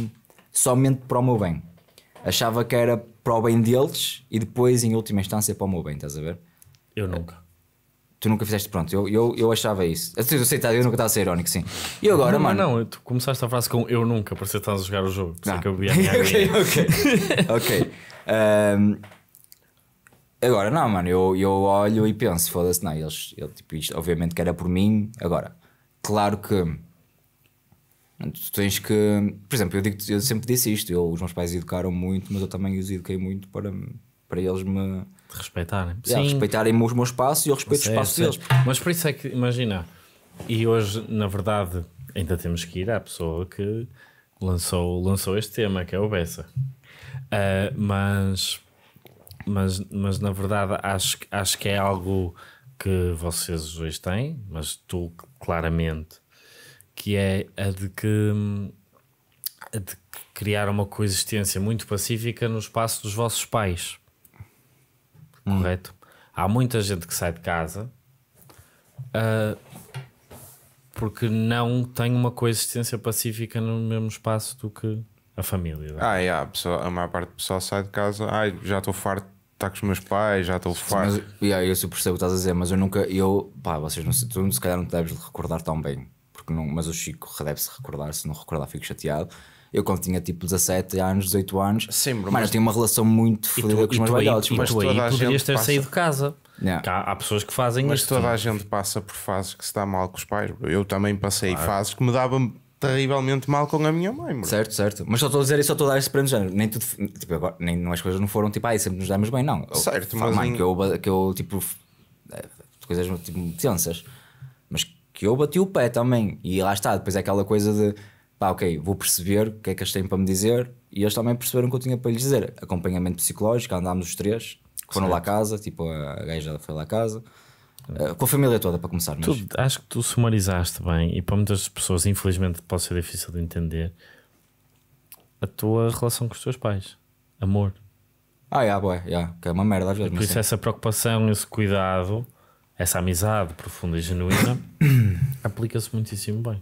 somente para o meu bem. Achava que era para o bem deles e depois, em última instância, para o meu bem, estás a ver? Eu nunca tu nunca fizeste pronto. Eu, eu, eu achava isso. Eu, sei, eu tá, nunca estava a ser irónico, sim. E agora, não, mano. Não, tu começaste a frase com eu nunca, parecia que estás a jogar o jogo. Sei ah. que eu Ok, ok. ok. Um, agora, não, mano, eu, eu olho e penso, foda-se, não, eles, ele, tipo, isto, obviamente que era por mim. Agora, claro que. Tu tens que. Por exemplo, eu, digo, eu sempre disse isto. Eu, os meus pais educaram muito, mas eu também os eduquei muito para, para eles me de respeitarem. É, sim. Yeah, respeitarem -me os meus espaços e eu respeito sei, os espaços deles. Mas por isso é que, imagina, e hoje, na verdade, ainda temos que ir à pessoa que lançou, lançou este tema, que é o Bessa. Uh, mas, mas, mas, na verdade, acho, acho que é algo que vocês dois têm, mas tu claramente, que é a de que a de criar uma coexistência muito pacífica no espaço dos vossos pais hum. correto? Há muita gente que sai de casa uh, porque não tem uma coexistência pacífica no mesmo espaço do que a família. É? Ah, a, pessoa, a maior parte do pessoal sai de casa, ai, já estou farto está com os meus pais, já estou farto. Sim, mas, yeah, eu percebo o que estás a dizer, mas eu nunca, eu, pá, vocês não se, tu se calhar não te deves recordar tão bem, porque não, mas o Chico deve-se recordar, se não recordar fico chateado. Eu quando tinha tipo 17 anos, 18 anos, Sim, bro, mas eu tinha uma relação muito fluida com os meus velhotes. Mas tu aí poderias ter passa... saído de casa. Yeah. Há, há, pessoas que fazem mas isto. Mas toda a tipo. gente passa por fases que se dá mal com os pais. Bro. Eu também passei claro. fases que me dava terrivelmente mal com a minha mãe. Bro. Certo, certo. Mas só estou a dizer isso, só estou a dar esse prêmio género. Nem, tudo, tipo, agora, nem não, as coisas não foram tipo, ai, ah, sempre nos damos bem, não. Eu, certo, mas. Mãe, em... que, eu, que eu, tipo, é, coisas tipo, tensas. Mas que eu bati o pé também. E lá está, depois é aquela coisa de pá, ok, vou perceber o que é que eles têm para me dizer. E eles também perceberam o que eu tinha para lhes dizer. Acompanhamento psicológico, andámos os três, foram certo. lá a casa, tipo, a gaja foi lá a casa. Uh, com a família toda, para começar. Mas... Tu, acho que tu sumarizaste bem, e para muitas pessoas, infelizmente, pode ser difícil de entender a tua relação com os teus pais. Amor. Ah, yeah, boy, yeah, que é uma merda às vezes. E por isso, essa preocupação, esse cuidado, essa amizade profunda e genuína aplica-se muitíssimo bem.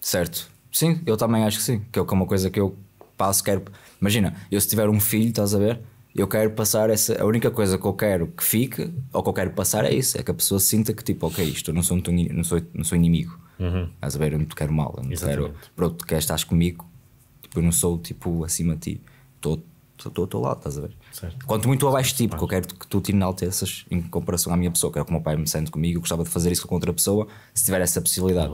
Certo. Sim, eu também acho que sim. É que é uma coisa que eu passo, quero. Imagina, eu se tiver um filho, estás a ver? Eu quero passar essa. A única coisa que eu quero que fique, ou que eu quero passar, é isso: é que a pessoa sinta que, tipo, ok, isto, eu não sou, um, não sou, não sou inimigo. Uhum. Estás a ver? Eu não te quero mal. Eu não quero. Pronto, tu queres, estás comigo. Tipo, eu não sou, tipo, acima de ti. Estou ao teu lado, estás a ver? Certo. Quanto muito abaixo ti, porque eu quero que tu te enalteças em comparação à minha pessoa, é que o meu pai me sente comigo, eu gostava de fazer isso com outra pessoa, se tiver essa possibilidade.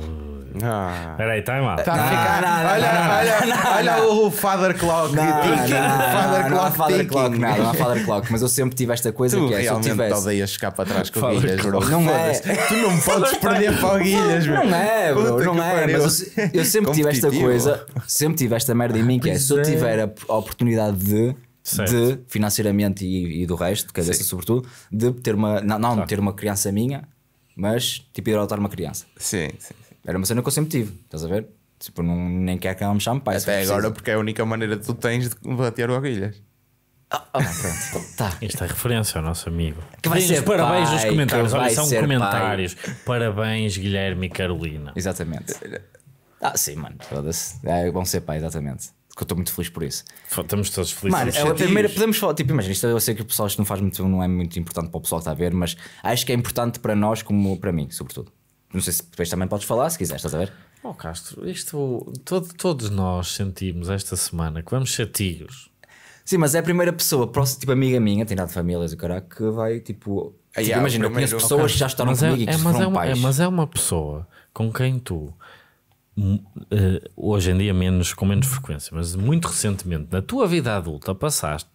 Ah. Peraí, está out. Tá olha, olha, olha o Father Clock. Não, não, father não, Clock. Father Clock, não, não há Father Clock, mas eu sempre tive esta coisa tu que é. se eu tivesse... odeias chegar para trás com guilhas, bro. Não é. Tu não podes é, perder para guilhas, bro. Não é, bro, não é. Mas eu sempre tive esta coisa, sempre tive esta merda em mim que é se eu é. tiver a oportunidade de Certo. de financeiramente e, e, do resto, de cabeça Sim. sobretudo, de ter uma, não, não claro. ter uma criança minha, mas tipo adotar uma criança. Sim, sim, sim, Era uma cena que eu sempre tive, estás a ver? Tipo, não, nem quer que ela me chame pai. Até agora, porque é a única maneira que tu tens de combater o aguilhas. Ah, ah, pronto, tá. Isto é referência ao nosso amigo. Que vai ser parabéns pai, nos comentários. Olha, são comentários. Pai. Parabéns, Guilherme e Carolina. Exatamente. Ah, sim, mano. Foda-se. É bom ser pai, exatamente que eu estou muito feliz por isso. Estamos todos felizes. Mano, é a primeira, podemos falar, tipo, imagina, isto eu sei que o pessoal isto não faz muito, não é muito importante para o pessoal que está a ver, mas acho que é importante para nós como para mim, sobretudo. Não sei se depois também podes falar, se quiseres, estás a ver? Oh Castro, isto, todo, todos nós sentimos esta semana que vamos ser tios. Sim, mas é a primeira pessoa, próxima, tipo amiga minha, tem nada de famílias e caralho, que vai tipo. Yeah, tipo imagina, eu conheço pessoas okay. que já estão mas comigo é, é, e que é, mas, é é, mas é uma pessoa com quem tu eh, hoje em dia menos, com menos frequência, mas muito recentemente, na tua vida adulta, passaste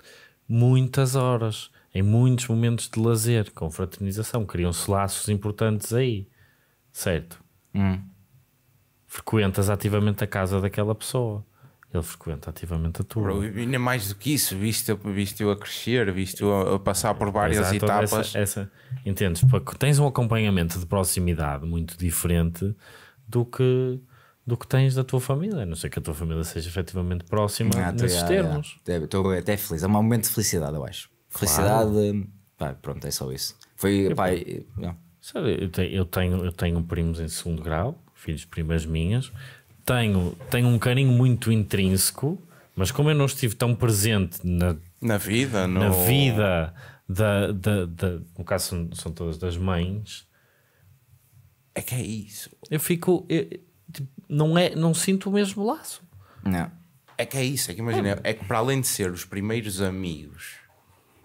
muitas horas em muitos momentos de lazer, com fraternização, criam-se laços importantes aí, certo? Hum. Frequentas ativamente a casa daquela pessoa. Ele frequenta ativamente a tua. Ainda mais do que isso, visto, visto eu a crescer, visto o a passar por várias Exato, etapas. Essa, essa, entendes? Tens um acompanhamento de proximidade muito diferente do que do que tens da tua família, a não ser que a tua família seja efetivamente próxima ah, nesses é, termos. Estou até feliz, é um momento de felicidade, eu acho. Felicidade, claro. pá, pronto, é só isso. Foi, eu, eu, sabe, eu, tenho, eu, tenho, eu tenho primos em segundo grau, filhos primas minhas, tenho, tenho um carinho muito intrínseco, mas como eu não estive tão presente na, na vida, no... na vida da, da, da, no caso são, são todas das mães. É que é isso. Eu fico. Eu, tipo, não, é, não sinto o mesmo laço. Não. É que é isso, é que imagina, é que para além de ser os primeiros amigos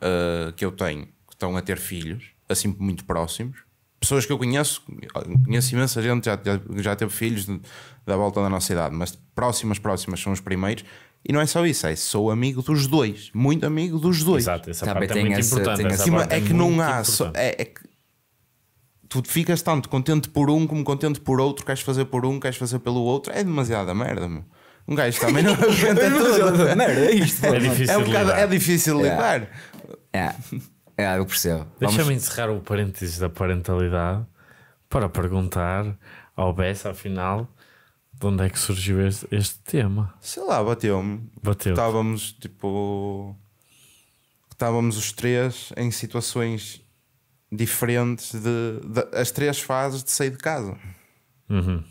uh, que eu tenho que estão a ter filhos, assim muito próximos, pessoas que eu conheço, conheço imensa gente, já, já, já teve filhos de, da volta da nossa idade, mas próximas, próximas são os primeiros. E não é só isso, é sou amigo dos dois, muito amigo dos dois. Exato, essa parte é muito essa, importante. Essa é, é que não há, é, é que tu ficas tanto contente por um como contente por outro, queres fazer por um, queres fazer pelo outro, é demasiada merda, meu. Um gajo também não aguenta é tudo. Merda, é isto. É difícil é um lidar. É difícil é. lidar. É, é eu percebo. Deixa-me Vamos... encerrar o parênteses da parentalidade para perguntar ao Bessa, afinal, de onde é que surgiu este, este tema? Sei lá, bateu-me. Bateu. Estávamos tipo. Estávamos os três em situações diferentes de, de, as três fases de sair de casa. Uhum.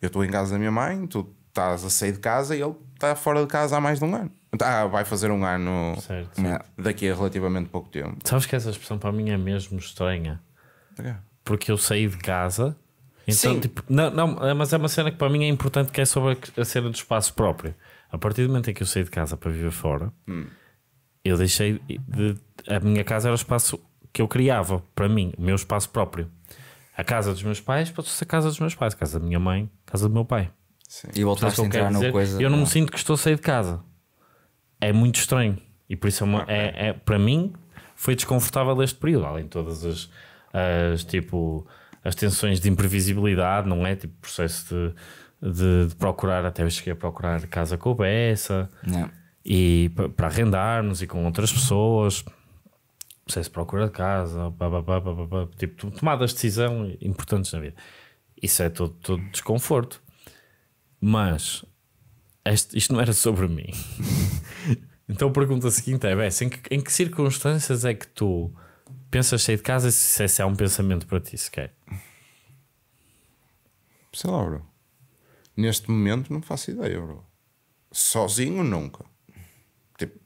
Eu estou em casa da minha mãe, tu estás a sair de casa e ele está fora de casa há mais de um ano. Então, ah, vai fazer um ano certo, certo. daqui a relativamente pouco tempo. Sabes que essa expressão para mim é mesmo estranha. É. Porque eu saí de casa, então, Sim. tipo, não, não, é, mas é uma cena que para mim é importante que é sobre a cena do espaço próprio. A partir do momento em que eu saí de casa para viver fora, hum. eu deixei de, a minha casa era o espaço que eu criava para mim, o meu espaço próprio. A casa dos meus pais pode ser a casa dos meus pais, a casa da minha mãe, a casa do meu pai. Sim. E voltaste a entrar numa coisa. Eu não, não me sinto que estou a sair de casa. É muito estranho. E por isso é, uma, okay. é, é para mim foi desconfortável este período, além de todas as, as tipo as tensões de imprevisibilidade, não é? Tipo processo de, de, de procurar, até eu cheguei a procurar casa com peça e para arrendarmos e com outras pessoas processo de procura de casa, pá, pá, pá, tipo, tomadas de decisão importantes na vida. Isso é todo, todo desconforto. Mas este, isto não era sobre mim. então a pergunta seguinte é: Bess, em que, em que circunstâncias é que tu pensas sair de casa se esse é um pensamento para ti sequer? Sei lá, bro. Neste momento não faço ideia, bro. Sozinho nunca. Tipo...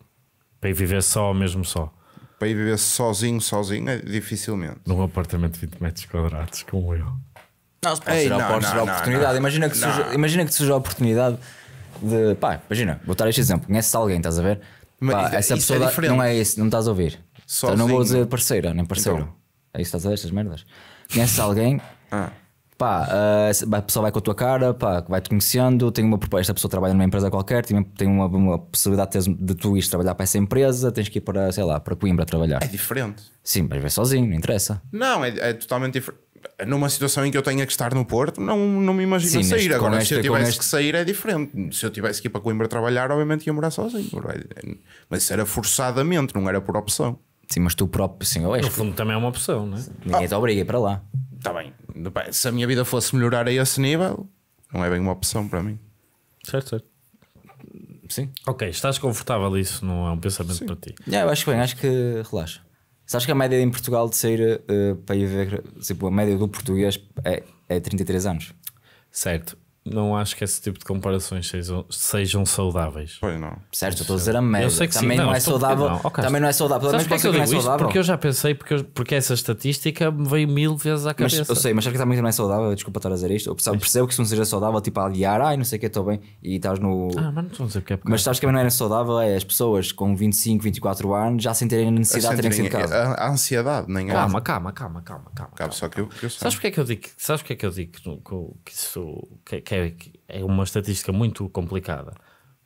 Para ir viver só, mesmo só para ir viver sozinho, sozinho, é dificilmente. Num apartamento de 20 metros quadrados, como eu. Não, se pode Ei, não, não, não, oportunidade. Não, imagina, que surja, imagina que surja a oportunidade de. Pá, imagina, vou dar este exemplo. Conheces alguém, estás a ver? Mas pá, isso, é- essa isso é pessoa é diferente. não é isso, não estás a ouvir. Sozinho. Então, não vou dizer parceira, nem parceiro. Então. É isso, estás a ver estas merdas? Conheces alguém. ah pá, uh, a pessoa vai com a tua cara, pá, vai-te conhecendo, tem uma proposta, esta pessoa trabalha numa empresa qualquer, tem, tem uma, uma, possibilidade de, de tu ir trabalhar para essa empresa, tens que ir para, sei lá, para Coimbra trabalhar. É diferente. Sim, mas vai sozinho, não interessa. Não, é, é totalmente diferente. Numa situação em que eu tenha que estar no Porto, não, não me imagino Sim, sair. Agora, este, se eu tivesse este... que sair, é diferente. Se eu tivesse que ir para Coimbra trabalhar, obviamente ia morar sozinho. Mas isso era forçadamente, não era por opção. Sim, mas tu próprio, sim, eu acho. No fundo também é uma opção, não é? Ninguém ah, te obriga para lá. Está bem se a minha vida fosse melhorar a esse nível, não é bem uma opção para mim. Certo, certo. Sim. Ok, estás confortável, isso não é um pensamento Sim. para ti. É, eu acho que bem, acho que relaxa. Sabes que a média em Portugal de sair uh, para ir ver, tipo, a média do português é, é 33 anos. Certo não acho que esse tipo de comparações sejam, sejam saudáveis. Pois não. Certo, estou a dizer a média. Eu sei que também sim. não, não é saudável. Não. Okay. Também não é saudável. Sabes porque Também não é Saudável? Porque eu já pensei, porque, eu, porque essa estatística me veio mil vezes à cabeça. Mas, eu sei, mas acho que também não é saudável? Desculpa estar a dizer isto. Eu percebo, percebo que se não seja saudável, tipo a adiar, ai não sei o que, estou bem, e estás no. Ah, mas não estou a dizer é porque... Mas é. sabes que também não era é saudável é as pessoas com 25, 24 anos já sentirem a necessidade de terem que sair de casa. A, a ansiedade, nem é? calma, calma, calma, calma, calma, calma. Só que eu, que eu porque é que eu digo, sabes porque é que eu digo que, que, que isso que é é, é uma estatística muito complicada.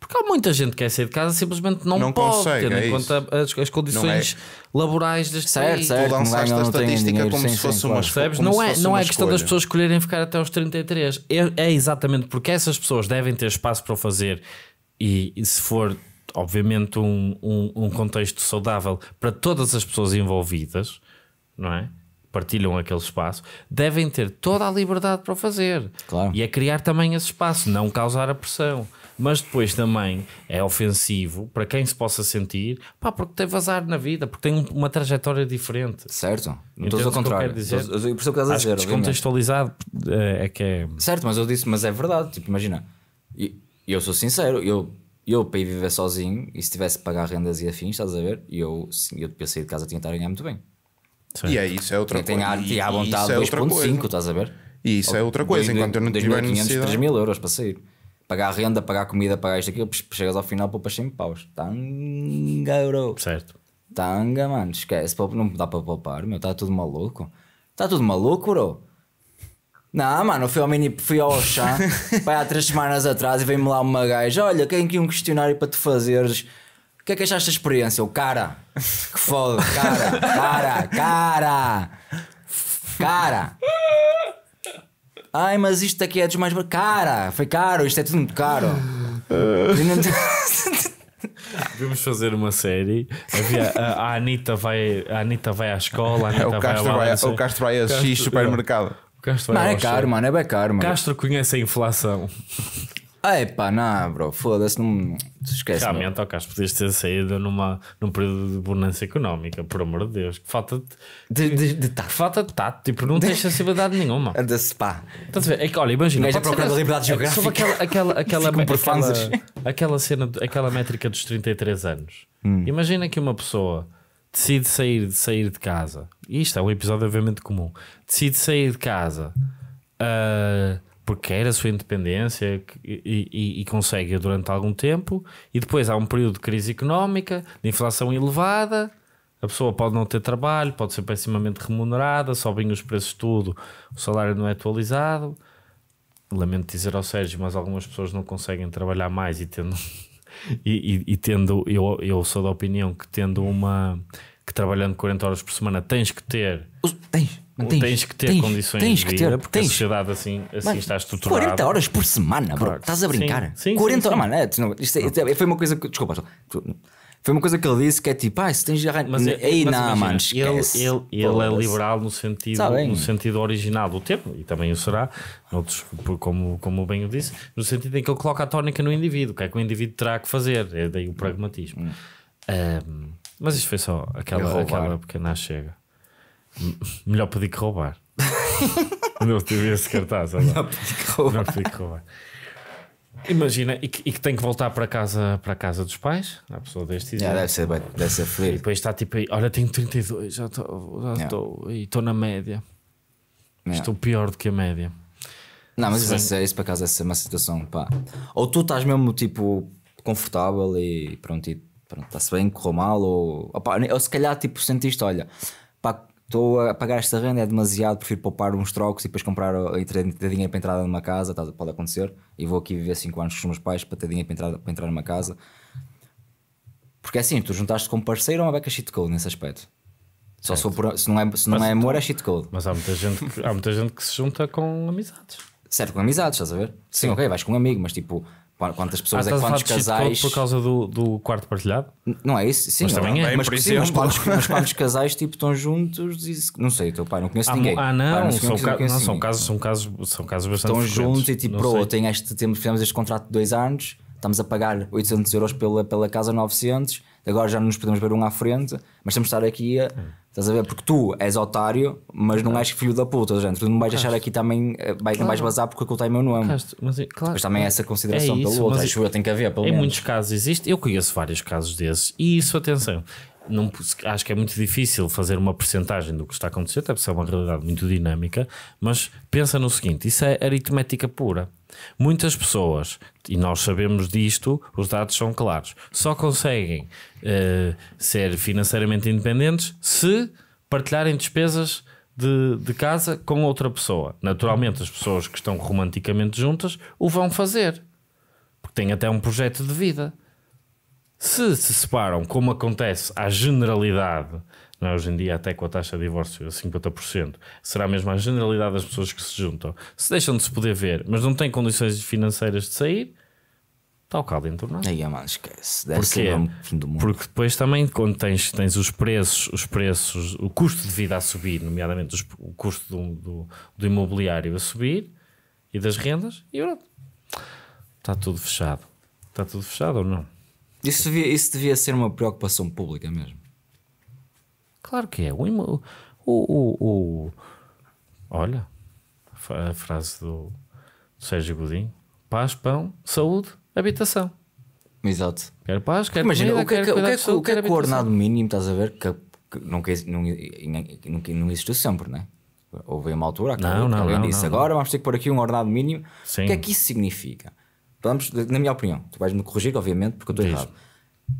Porque há muita gente que quer sair de casa simplesmente não, não pode, consegue, é tendo é em conta as, as condições é... laborais das certo, Certo, tu lançaste a estatística como, sim, se fosse sim, uma claro. Percebes? Não é, não é questão escolha. das pessoas escolherem ficar até aos 33. É, é exatamente porque essas pessoas devem ter espaço para o fazer e, e, se for, obviamente, um, um, um contexto saudável para todas as pessoas envolvidas, não é? partilham aquele espaço, devem ter toda a liberdade para o fazer. Claro. E é criar também esse espaço, não causar a pressão. Mas depois também é ofensivo para quem se possa sentir, pá, porque teve azar na vida, porque tem uma trajetória diferente. Certo, não estou ao contrário. Que dizer? Eu, eu percebo que estás a dizer. Descontextualizado é, é que é. Certo, mas eu disse, mas é verdade. Tipo, imagina, eu, eu sou sincero, eu eu para ir viver sozinho e se tivesse pagar rendas e afins, estás a ver? Eu, eu pensei sair de casa tinha estar a ganhar muito bem. Sim. E é isso, é outra e coisa. Tem a, e, à é vontade é 2.5, estás a ver? E isso é Ou, é outra coisa, 2, enquanto eu não 2, tiver 500, 3 mil euros para sair. Pagar a renda, pagar a comida, pagar isto, aquilo, chegas ao final, poupas 100 paus. Tanga, euro. Certo. Tanga, mano, esquece, não dá para poupar, meu, está tudo maluco. Está tudo maluco, bro. Não, mano, fui ao mini, fui ao chá, há 3 semanas atrás e veio-me lá uma gaja, olha, tem aqui um questionário para tu fazeres o que é que achaste da experiência? O cara. Que foda. Cara, cara, cara. Cara. Ai, mas isto aqui é dos mais. Cara, foi caro, isto é tudo muito caro. vimos fazer uma série. Havia, a, a, Anitta vai, a Anitta vai à escola, a o Castro vai, vai, O Castro vai a X supermercado. É. O Castro vai não, é caro, mano, é, é bem caro. Mano. Castro conhece a inflação. Epá, não, bro, foda-se. Não esquece. Realmente, ao caso, podias ter saído numa, num período de bonança económica, por amor de Deus. Falta de, de, de, de tato. Falta de tato. Tipo, não tens sensibilidade nenhuma. Anda-se pá. Estás a ver? É que, olha, imagina. Gajo procurando a liberdade é, geográfica. Aquela, aquela, aquela, aquela, aquela, cena, aquela métrica dos 33 anos. Hum. Imagina que uma pessoa decide sair, sair de casa. Isto é um episódio, obviamente, comum. Decide sair de casa. Uh, porque quer a sua independência e, e, e consegue durante algum tempo, e depois há um período de crise económica, de inflação elevada, a pessoa pode não ter trabalho, pode ser pessimamente remunerada, sobem os preços tudo, o salário não é atualizado. Lamento dizer ao Sérgio, mas algumas pessoas não conseguem trabalhar mais e tendo. e, e, e, tendo, eu, eu sou da opinião que tendo uma. que trabalhando 40 horas por semana tens que ter. Tens! Mas tens, tens que ter tens, condições tens que ter, porque tens. a sociedade assim, assim está estruturada. 40 horas por semana, bro. Claro. Estás a brincar? Sim, sim 40 horas, mano. É, isto é, foi uma coisa que. Desculpa, foi uma coisa que ele disse que é tipo, ah, se tens de arranjar. Mas, é, Ei, mas não, mano, Ele, ele, ele é liberal no sentido, no sentido original do tempo e também o será, outros, como, como bem o disse, no sentido em que ele coloca a tónica no indivíduo, o que é que o indivíduo terá que fazer, é daí o pragmatismo. Hum. Um, mas isto foi só aquela, aquela pequena chega. Melhor pedir que roubar. Não tive esse cartaz. Melhor pedir que roubar. Melhor pedir que roubar. Imagina, e que, e que, tem que voltar para casa, para casa dos pais, a pessoa deste yeah, deve, ser, deve ser feliz. E depois está tipo aí, olha, tenho 32, já estou, já yeah. estou, e estou na média. Yeah. Estou pior do que a média. Não, mas isso, é isso para casa é uma situação, pá. Ou tu estás mesmo tipo confortável e pronto, e, pronto está-se bem, correu mal, ou, opa, ou se calhar tipo sentiste, olha, pá, estou a pagar esta renda, é demasiado, prefiro poupar uns trocos e depois comprar eh, e ter, dinheiro para entrar numa casa, tá, pode acontecer, e vou aqui viver 5 anos com os meus pais para ter dinheiro para entrar, para entrar numa casa. Porque é assim, tu juntaste um parceiro ou é uma beca shitcode code nesse aspecto. Só se, é, por, se, não é, se não é então, amor, é shitcode code. Mas há muita, gente que, há muita gente que se junta com amizades. Certo, com amizades, estás a ver? Sim, Sim, ok, vais com um amigo, mas tipo, Quantas ah, pessoas ah, é quantos casais. Por causa do, do quarto partilhado? Não é isso? Sim, mas também é. é. Mas, por sim, mas, quantos, mas quantos casais tipo, estão juntos e não sei, teu pai, não conheço ah, ninguém. Ah, não, não, assim. são, casos, são, casos, são casos bastante. Estão juntos e tipo, bro, tem este, temos, fizemos este contrato de dois anos, estamos a pagar 800 euros pela, pela casa 900, agora já nos podemos ver um à frente, mas temos de estar aqui a. Hum Estás a ver? Porque tu és otário, mas não, és filho da puta, gente. Tu não vais deixar aqui também, eh, vai, claro. vais bazar porque aquilo tem é meu nome. É? Castro, mas, é- claro, Depois também é essa consideração é isso, pelo outro. Acho eu tem que haver, pelo Em menos. muitos casos existe, eu conheço vários casos desses, e isso, atenção, não, acho que é muito difícil fazer uma percentagem do que está a acontecer, até porque é uma realidade muito dinâmica, mas pensa no seguinte: isso é aritmética pura. Muitas pessoas, e nós sabemos disto, os dados são claros, só conseguem uh, ser financeiramente independentes se partilharem despesas de, de, casa com outra pessoa. Naturalmente, as pessoas que estão romanticamente juntas o vão fazer, porque têm até um projeto de vida. Se se separam, como acontece à generalidade, é? hoje em dia até com a taxa de divórcio a 50%, será mesmo a generalidade das pessoas que se juntam, se deixam de se poder ver, mas não têm condições financeiras de sair, está o caldo entornado. Aí, mano, esquece. Deve Porquê? Porque depois também, quando tens, tens os preços, os preços, o custo de vida a subir, nomeadamente os, o custo do, do, do, imobiliário a subir e das rendas, e pronto. Está tudo fechado. Está tudo fechado ou não? Isso devia, isso devia ser uma preocupação pública mesmo. Claro que é. O, o, o, o olha, a frase do, do Sérgio Godinho: paz, pão, saúde, habitação. Exato. quer paz, quer Imagina, comida, o que, é quero o que, o que é, é que o ordenado mínimo, estás a ver, que, que não, não, não, não existiu sempre, não é? Houve uma altura não, não, alguém não, disse não, agora vamos ter que pôr aqui um ordenado mínimo. Sim. O que é que isso significa? vamos, na minha opinião, tu vais-me corrigir, obviamente, porque eu estou errado.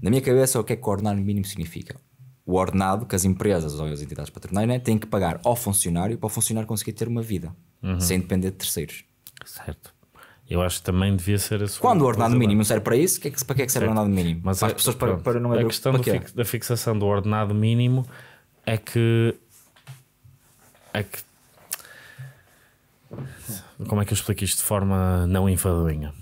Na minha cabeça, o que é que o ordenado mínimo significa? O ordenado que as empresas ou as entidades patronais né, têm que pagar ao funcionário para o funcionário conseguir ter uma vida, uhum. sem depender de terceiros. Certo. Eu acho que também devia ser a sua. Quando o ordenado é? mínimo lá. serve para isso, que é que, para que é que serve certo. o ordenado mínimo? Mas para as é, pessoas pronto, para, é para não A questão do, da fixação do ordenado mínimo é que. É que. Como é que eu explico isto de forma não enfadonha?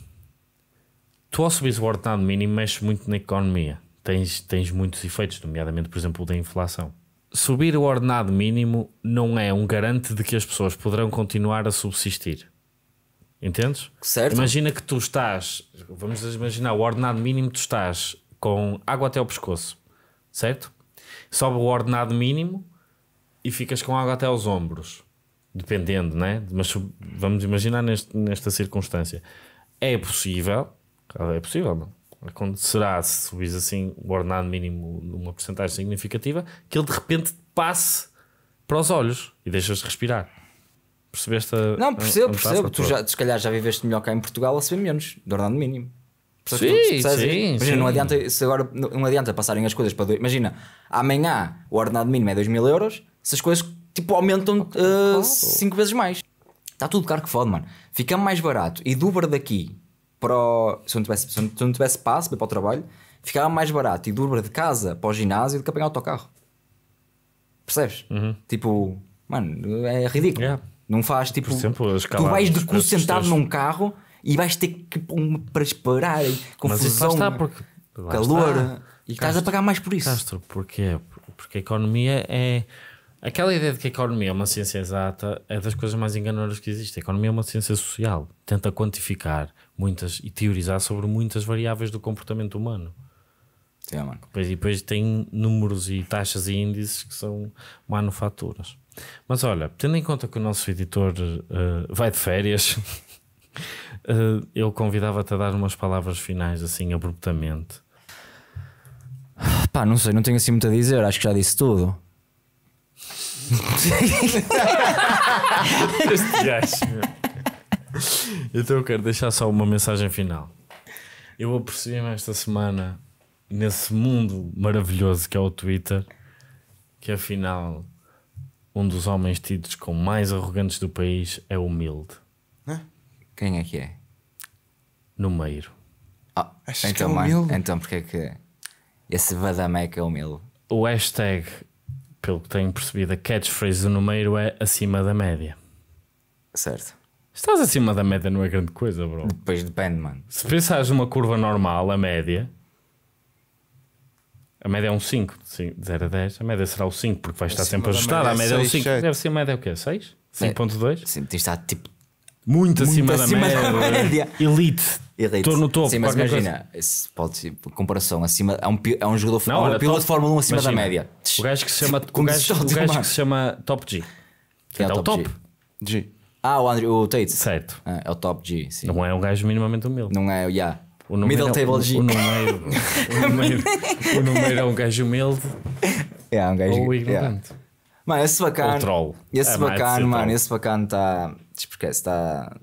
tu ao subir o ordenado mínimo mexes muito na economia. Tens, tens muitos efeitos, nomeadamente, por exemplo, o da inflação. Subir o ordenado mínimo não é um garante de que as pessoas poderão continuar a subsistir. Entendes? Certo. Imagina que tu estás, vamos imaginar, o ordenado mínimo tu estás com água até ao pescoço, certo? Sobe o ordenado mínimo e ficas com água até aos ombros, dependendo, né? Mas vamos imaginar neste, nesta circunstância. É possível é possível, não? É Acontecerá se subis assim o ordenado mínimo numa porcentagem significativa que ele de repente passe para os olhos e deixas de respirar. Percebeste a. Não, percebo, a, a percebo. Tu já, se calhar já viveste melhor cá em Portugal a saber menos, do ordenado mínimo. sim, sim, sim, Imagina, não adianta, se agora não adianta passarem as coisas para. Dois, imagina, amanhã o ordenado mínimo é 2 mil euros, se as coisas tipo aumentam 5 uh, eh, vezes mais. Está tudo caro que fode, mano. Fica mais barato e Uber daqui para o, se, eu não tivesse, se, eu não tivesse passe para o trabalho, ficava mais barato e dura de casa para o ginásio do que apanhar o autocarro. Percebes? Uhum. Tipo, mano, é ridículo. Yeah. Não faz tipo. Por exemplo, tu vais de cu sentado num carro e vais ter que tipo, para esperar confusão, porque, calor está. e Castro, estás a pagar mais por isso. Castro, porquê? Porque a economia é. Aquela ideia de que a economia é uma ciência exata é das coisas mais enganadoras que existem A economia é uma ciência social, tenta quantificar muitas e teorizar sobre muitas variáveis do comportamento humano. Sim, é, Depois, e depois tem números e taxas e índices que são manufaturas. Mas olha, tendo em conta que o nosso editor uh, vai de férias, uh, eu convidava-te a dar umas palavras finais assim abruptamente. Pá, não sei, não tenho assim muito a dizer, acho que já disse tudo. este gajo, meu. então eu quero deixar só uma mensagem final. Eu apercebi-me esta semana nesse mundo maravilhoso que é o Twitter, que afinal um dos homens tidos como mais arrogantes do país é humilde. Quem é que é? No Oh, ah, então, que é humilde? então porque é que esse Vadamek é humilde? O hashtag, pelo que tenho percebido, a catchphrase do Numeiro é acima da média. Certo. Estás acima da média não é grande coisa, bro. Depois depende, mano. Se pensares numa curva normal, a média. A média é um 5, de 0 a 10. A média será o 5, porque vai estar acima sempre ajustada. A média é, é, é o 5. Deve ser a média o quê? 6? 5.2? É, sim, está tipo. Muito, muito acima, acima, da, média. Da média. Elite. Estou no topo. Sim, mas imagina, pode ser, por comparação, acima, há, um, há um jogador não, um piloto de Fórmula 1 acima imagina, da média. O gajo que se chama, o gajo, o gajo que se chama Top G. Que é, é, o top, top G. G. Ah, o, Andrew, o Tate. Certo. Ah, é o top G, sim. Não é um gajo minimamente humilde. Não é, yeah. O Middle é Table G. O, o, número, o, número, o número é um gajo humilde. É, um gajo Ou ignorante. Yeah. Mano, esse bacana. O troll. Esse é, bacana, mano, troll. esse bacana está. Esquece, está.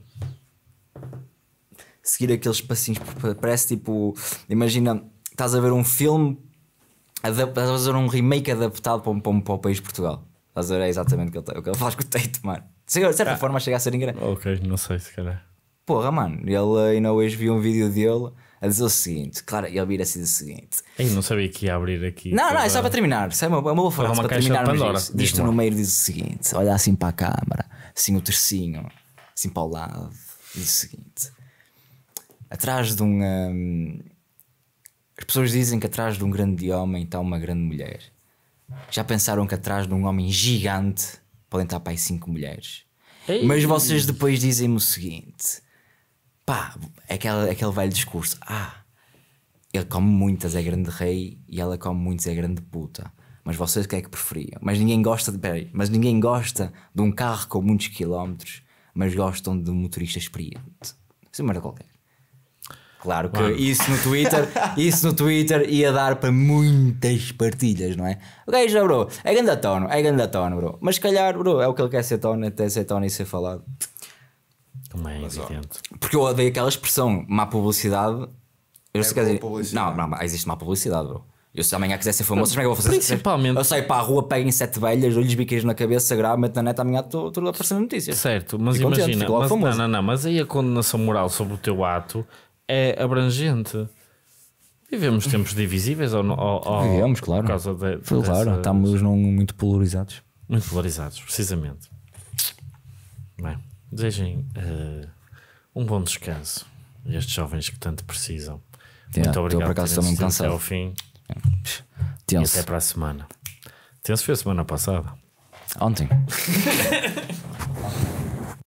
Seguir aqueles passinhos. Parece tipo. Imagina, estás a ver um filme. Estás a fazer um remake adaptado para, um, para, um, para o país Portugal. Estás a ver é exatamente o que ele tá- faz com o Tate, mano. De certa ah. forma chega a ser engraçado. Ok, não sei se calhar. Porra, mano, ele ainda hoje vi um vídeo dele a dizer o seguinte, claro, ele vira assim o seguinte. Eu não sabia que ia abrir aqui. Não, para... não, é só para terminar. Isso é uma, é uma boa forma para, para terminarmos isto. Diz-te no meio diz o seguinte: olha assim para a câmara, assim o tercinho, assim para o lado, diz o seguinte. Atrás de um. Hum, as pessoas dizem que atrás de um grande homem está uma grande mulher. Já pensaram que atrás de um homem gigante podem estar para aí 5 mulheres. Ei. Mas vocês depois dizem-me o seguinte: pá, aquele, aquele velho discurso. Ah, ele come muitas, é grande rei e ela come muitos, é grande puta. Mas vocês o que é que preferiam? Mas ninguém gosta de. Peraí, mas ninguém gosta de um carro com muitos quilómetros, mas gostam de um motorista experiente. Isso é qualquer. Claro que isso no Twitter, isso no Twitter ia dar para muitas partilhas, não é? O gajo, bro, é ganda tono, é ganda tono, bro. Mas se calhar, bro, é o que ele quer ser tono, até ser tono e ser falado. também é evidente. Porque eu odeio aquela expressão, má publicidade. Eu é se dizer, Não, não, existe má publicidade, bro. Eu se amanhã quiser ser famoso, como é que eu vou fazer? Principalmente. Eu saio para a rua, pego em sete velhas, dou-lhes biqueiros na cabeça, gravo, meto na neta, amanhã estou a aparecer notícias. Certo, mas imagina. mas, não, não, não, mas aí a condenação moral sobre o teu ato é abrangente. Vivemos tempos divisíveis ou, ou, ou Vivemos, claro. por causa de, de Claro, dessa... estamos não muito polarizados. Muito polarizados, precisamente. Bem, desejem uh, um bom descanso a estes jovens que tanto precisam. muito obrigado por acaso, por até ao fim. É. E até para a semana. Tenso foi a semana passada. Ontem.